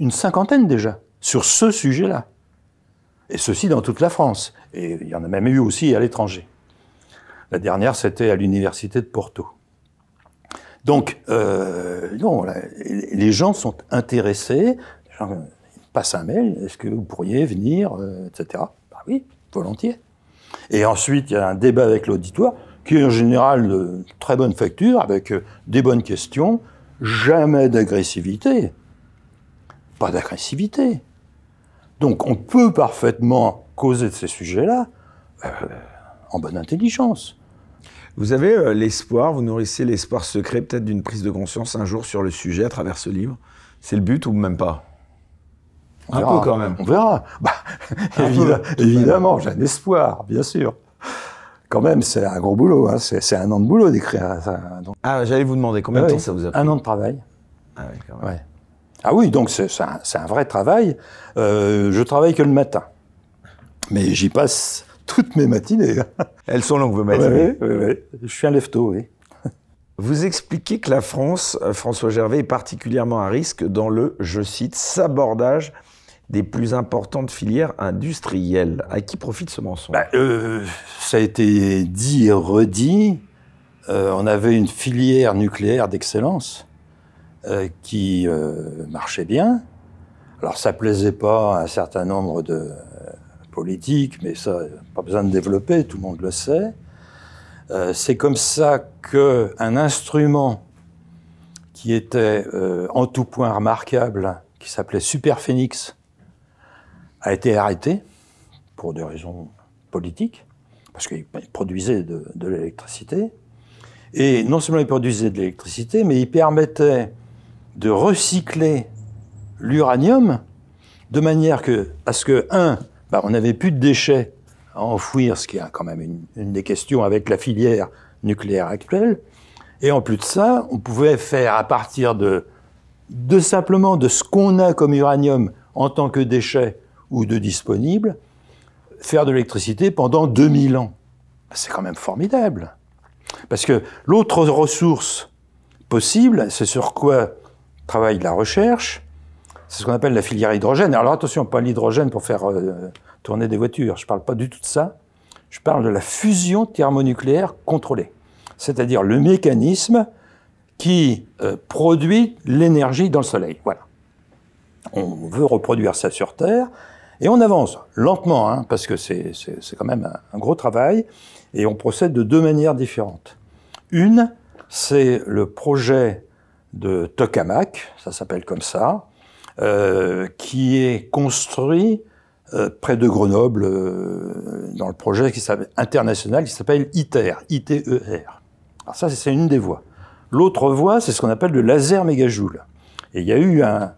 Une cinquantaine déjà, sur ce sujet-là. Et ceci dans toute la France. Et il y en a même eu aussi à l'étranger. La dernière, c'était à l'université de Porto. Donc, euh, les gens sont intéressés. ils passent un mail, est-ce que vous pourriez venir, euh, etc. Bah oui, volontiers. Et ensuite, il y a un débat avec l'auditoire, qui est en général de très bonne facture, avec euh, des bonnes questions, jamais d'agressivité. Pas d'agressivité. Donc on peut parfaitement causer de ces sujets-là euh, en bonne intelligence. Vous avez euh, l'espoir, vous nourrissez l'espoir secret peut-être d'une prise de conscience un jour sur le sujet à travers ce livre C'est le but ou même pas Un peu quand même. On verra. Bah, évidemment, j'ai un espoir, bien sûr. Quand même, c'est un gros boulot. Hein. C'est un an de boulot d'écrire ça. Ah, j'allais vous demander combien de ah temps ça vous a pris Un an de travail. Ah Ouais. Ah oui, donc c'est un, vrai travail. Euh, je travaille que le matin. Mais j'y passe toutes mes matinées. Hein. Elles sont longues, vos matinées. Oui, oui, Je suis un lève-tôt, oui. Vous expliquez que la France, euh, François Gervais, est particulièrement à risque dans le, je cite, sabordage des plus importantes filières industrielles. À qui profite ce mensonge bah, euh, Ça a été dit et redit. Euh, on avait une filière nucléaire d'excellence euh, qui euh, marchait bien. Alors ça plaisait pas à un certain nombre de euh, politiques, mais ça, pas besoin de développer, tout le monde le sait. C'est comme ça qu'un instrument qui était en tout point remarquable, qui s'appelait Superphénix, a été arrêté pour des raisons politiques, parce qu'il produisait de, de l'électricité. Et non seulement il produisait de l'électricité, mais il permettait de recycler l'uranium de manière que, parce que, un, bah, on n'avait plus de déchets à enfouir, ce qui est quand même une, des questions avec la filière nucléaire actuelle, et en plus de ça, on pouvait faire à partir de, de simplement de ce qu'on a comme uranium en tant que déchet ou de disponible, faire de l'électricité pendant 2000 ans. C'est quand même formidable. Parce que l'autre ressource possible, c'est sur quoi Travail de la recherche. C'est ce qu'on appelle la filière hydrogène. Alors attention, pas l'hydrogène pour faire euh, tourner des voitures. Je ne parle pas du tout de ça. Je parle de la fusion thermonucléaire contrôlée, c'est-à-dire le mécanisme qui euh, produit l'énergie dans le Soleil. Voilà. On veut reproduire ça sur Terre. Et on avance lentement, hein, parce que c'est quand même un, gros travail, et on procède de deux manières différentes. Une, c'est le projet de tokamak, ça s'appelle comme ça, euh, qui est construit euh, près de Grenoble euh, dans le projet qui international qui s'appelle ITER, e Alors ça c'est une des voies. L'autre voie c'est ce qu'on appelle le laser mégajoule. Et il y a eu un,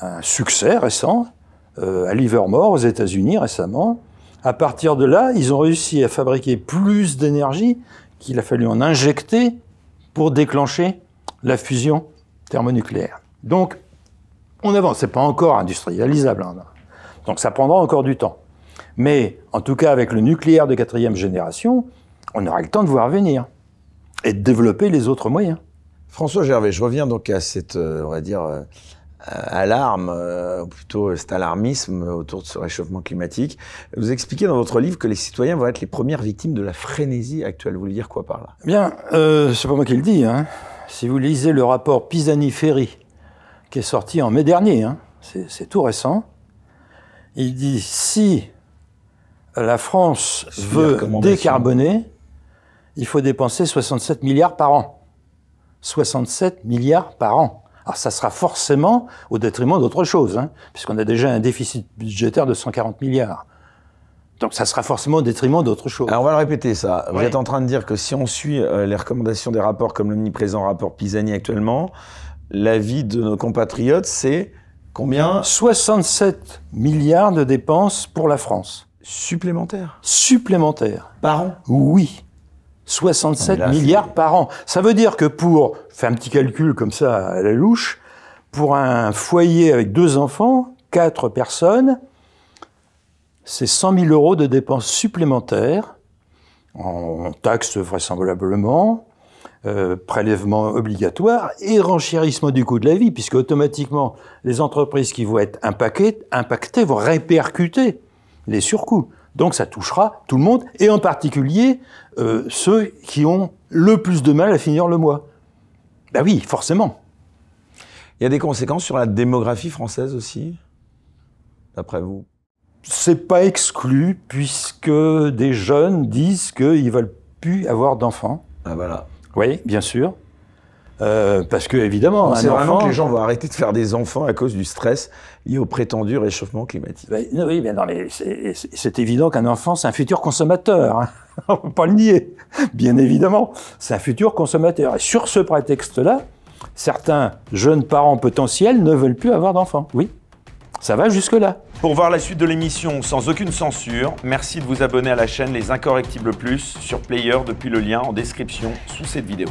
un succès récent à Livermore aux États-Unis récemment. À partir de là, ils ont réussi à fabriquer plus d'énergie qu'il a fallu en injecter pour déclencher la fusion thermonucléaire. Donc, on avance. n'est pas encore industrialisable. Hein, donc, ça prendra encore du temps. Mais, en tout cas, avec le nucléaire de quatrième génération, on aura le temps de voir venir et de développer les autres moyens. François Gervais, je reviens donc à cette, euh, on va dire, euh, alarme, euh, ou plutôt cet alarmisme autour de ce réchauffement climatique. Vous expliquez dans votre livre que les citoyens vont être les premières victimes de la frénésie actuelle. Vous voulez dire quoi par là Bien, euh, c'est pas moi qui le dis. Hein si vous lisez le rapport Pisani-Ferry, qui est sorti en mai dernier, hein, c'est tout récent, il dit si la France veut décarboner, il faut dépenser 67 milliards par an. 67 milliards par an. Alors ça sera forcément au détriment d'autre chose, hein, puisqu'on a déjà un déficit budgétaire de 140 milliards. Donc ça sera forcément au détriment d'autres choses. Alors on va le répéter ça. Vous êtes en train de dire que si on suit euh, les recommandations des rapports comme l'omniprésent rapport Pisani actuellement, l'avis de nos compatriotes, c'est combien 67 milliards de dépenses pour la France. Supplémentaires Supplémentaires. Par an Oui. 67 ah, milliards par an. Ça veut dire que pour, je fais un petit calcul comme ça à la louche, pour un foyer avec deux enfants, quatre personnes, c'est 100 000 euros de dépenses supplémentaires, en taxes vraisemblablement, euh, prélèvement obligatoire et renchérissement du coût de la vie, puisque automatiquement, les entreprises qui vont être impactées, vont répercuter les surcoûts. Donc ça touchera tout le monde, et en particulier euh, ceux qui ont le plus de mal à finir le mois. Ben oui, forcément. Il y a des conséquences sur la démographie française aussi, d'après vous c'est pas exclu puisque des jeunes disent qu'ils veulent plus avoir d'enfants. Ah voilà. Oui, bien sûr. Euh, parce que évidemment, c'est vraiment que les gens vont arrêter de faire des enfants à cause du stress lié au prétendu réchauffement climatique. oui, mais c'est évident qu'un enfant c'est un futur consommateur. Hein. On peut pas le nier, bien évidemment, c'est un futur consommateur. Et sur ce prétexte-là, certains jeunes parents potentiels ne veulent plus avoir d'enfants. Oui. Ça va jusque-là. Pour voir la suite de l'émission sans aucune censure, merci de vous abonner à la chaîne Les Incorrectibles Plus sur Player depuis le lien en description sous cette vidéo.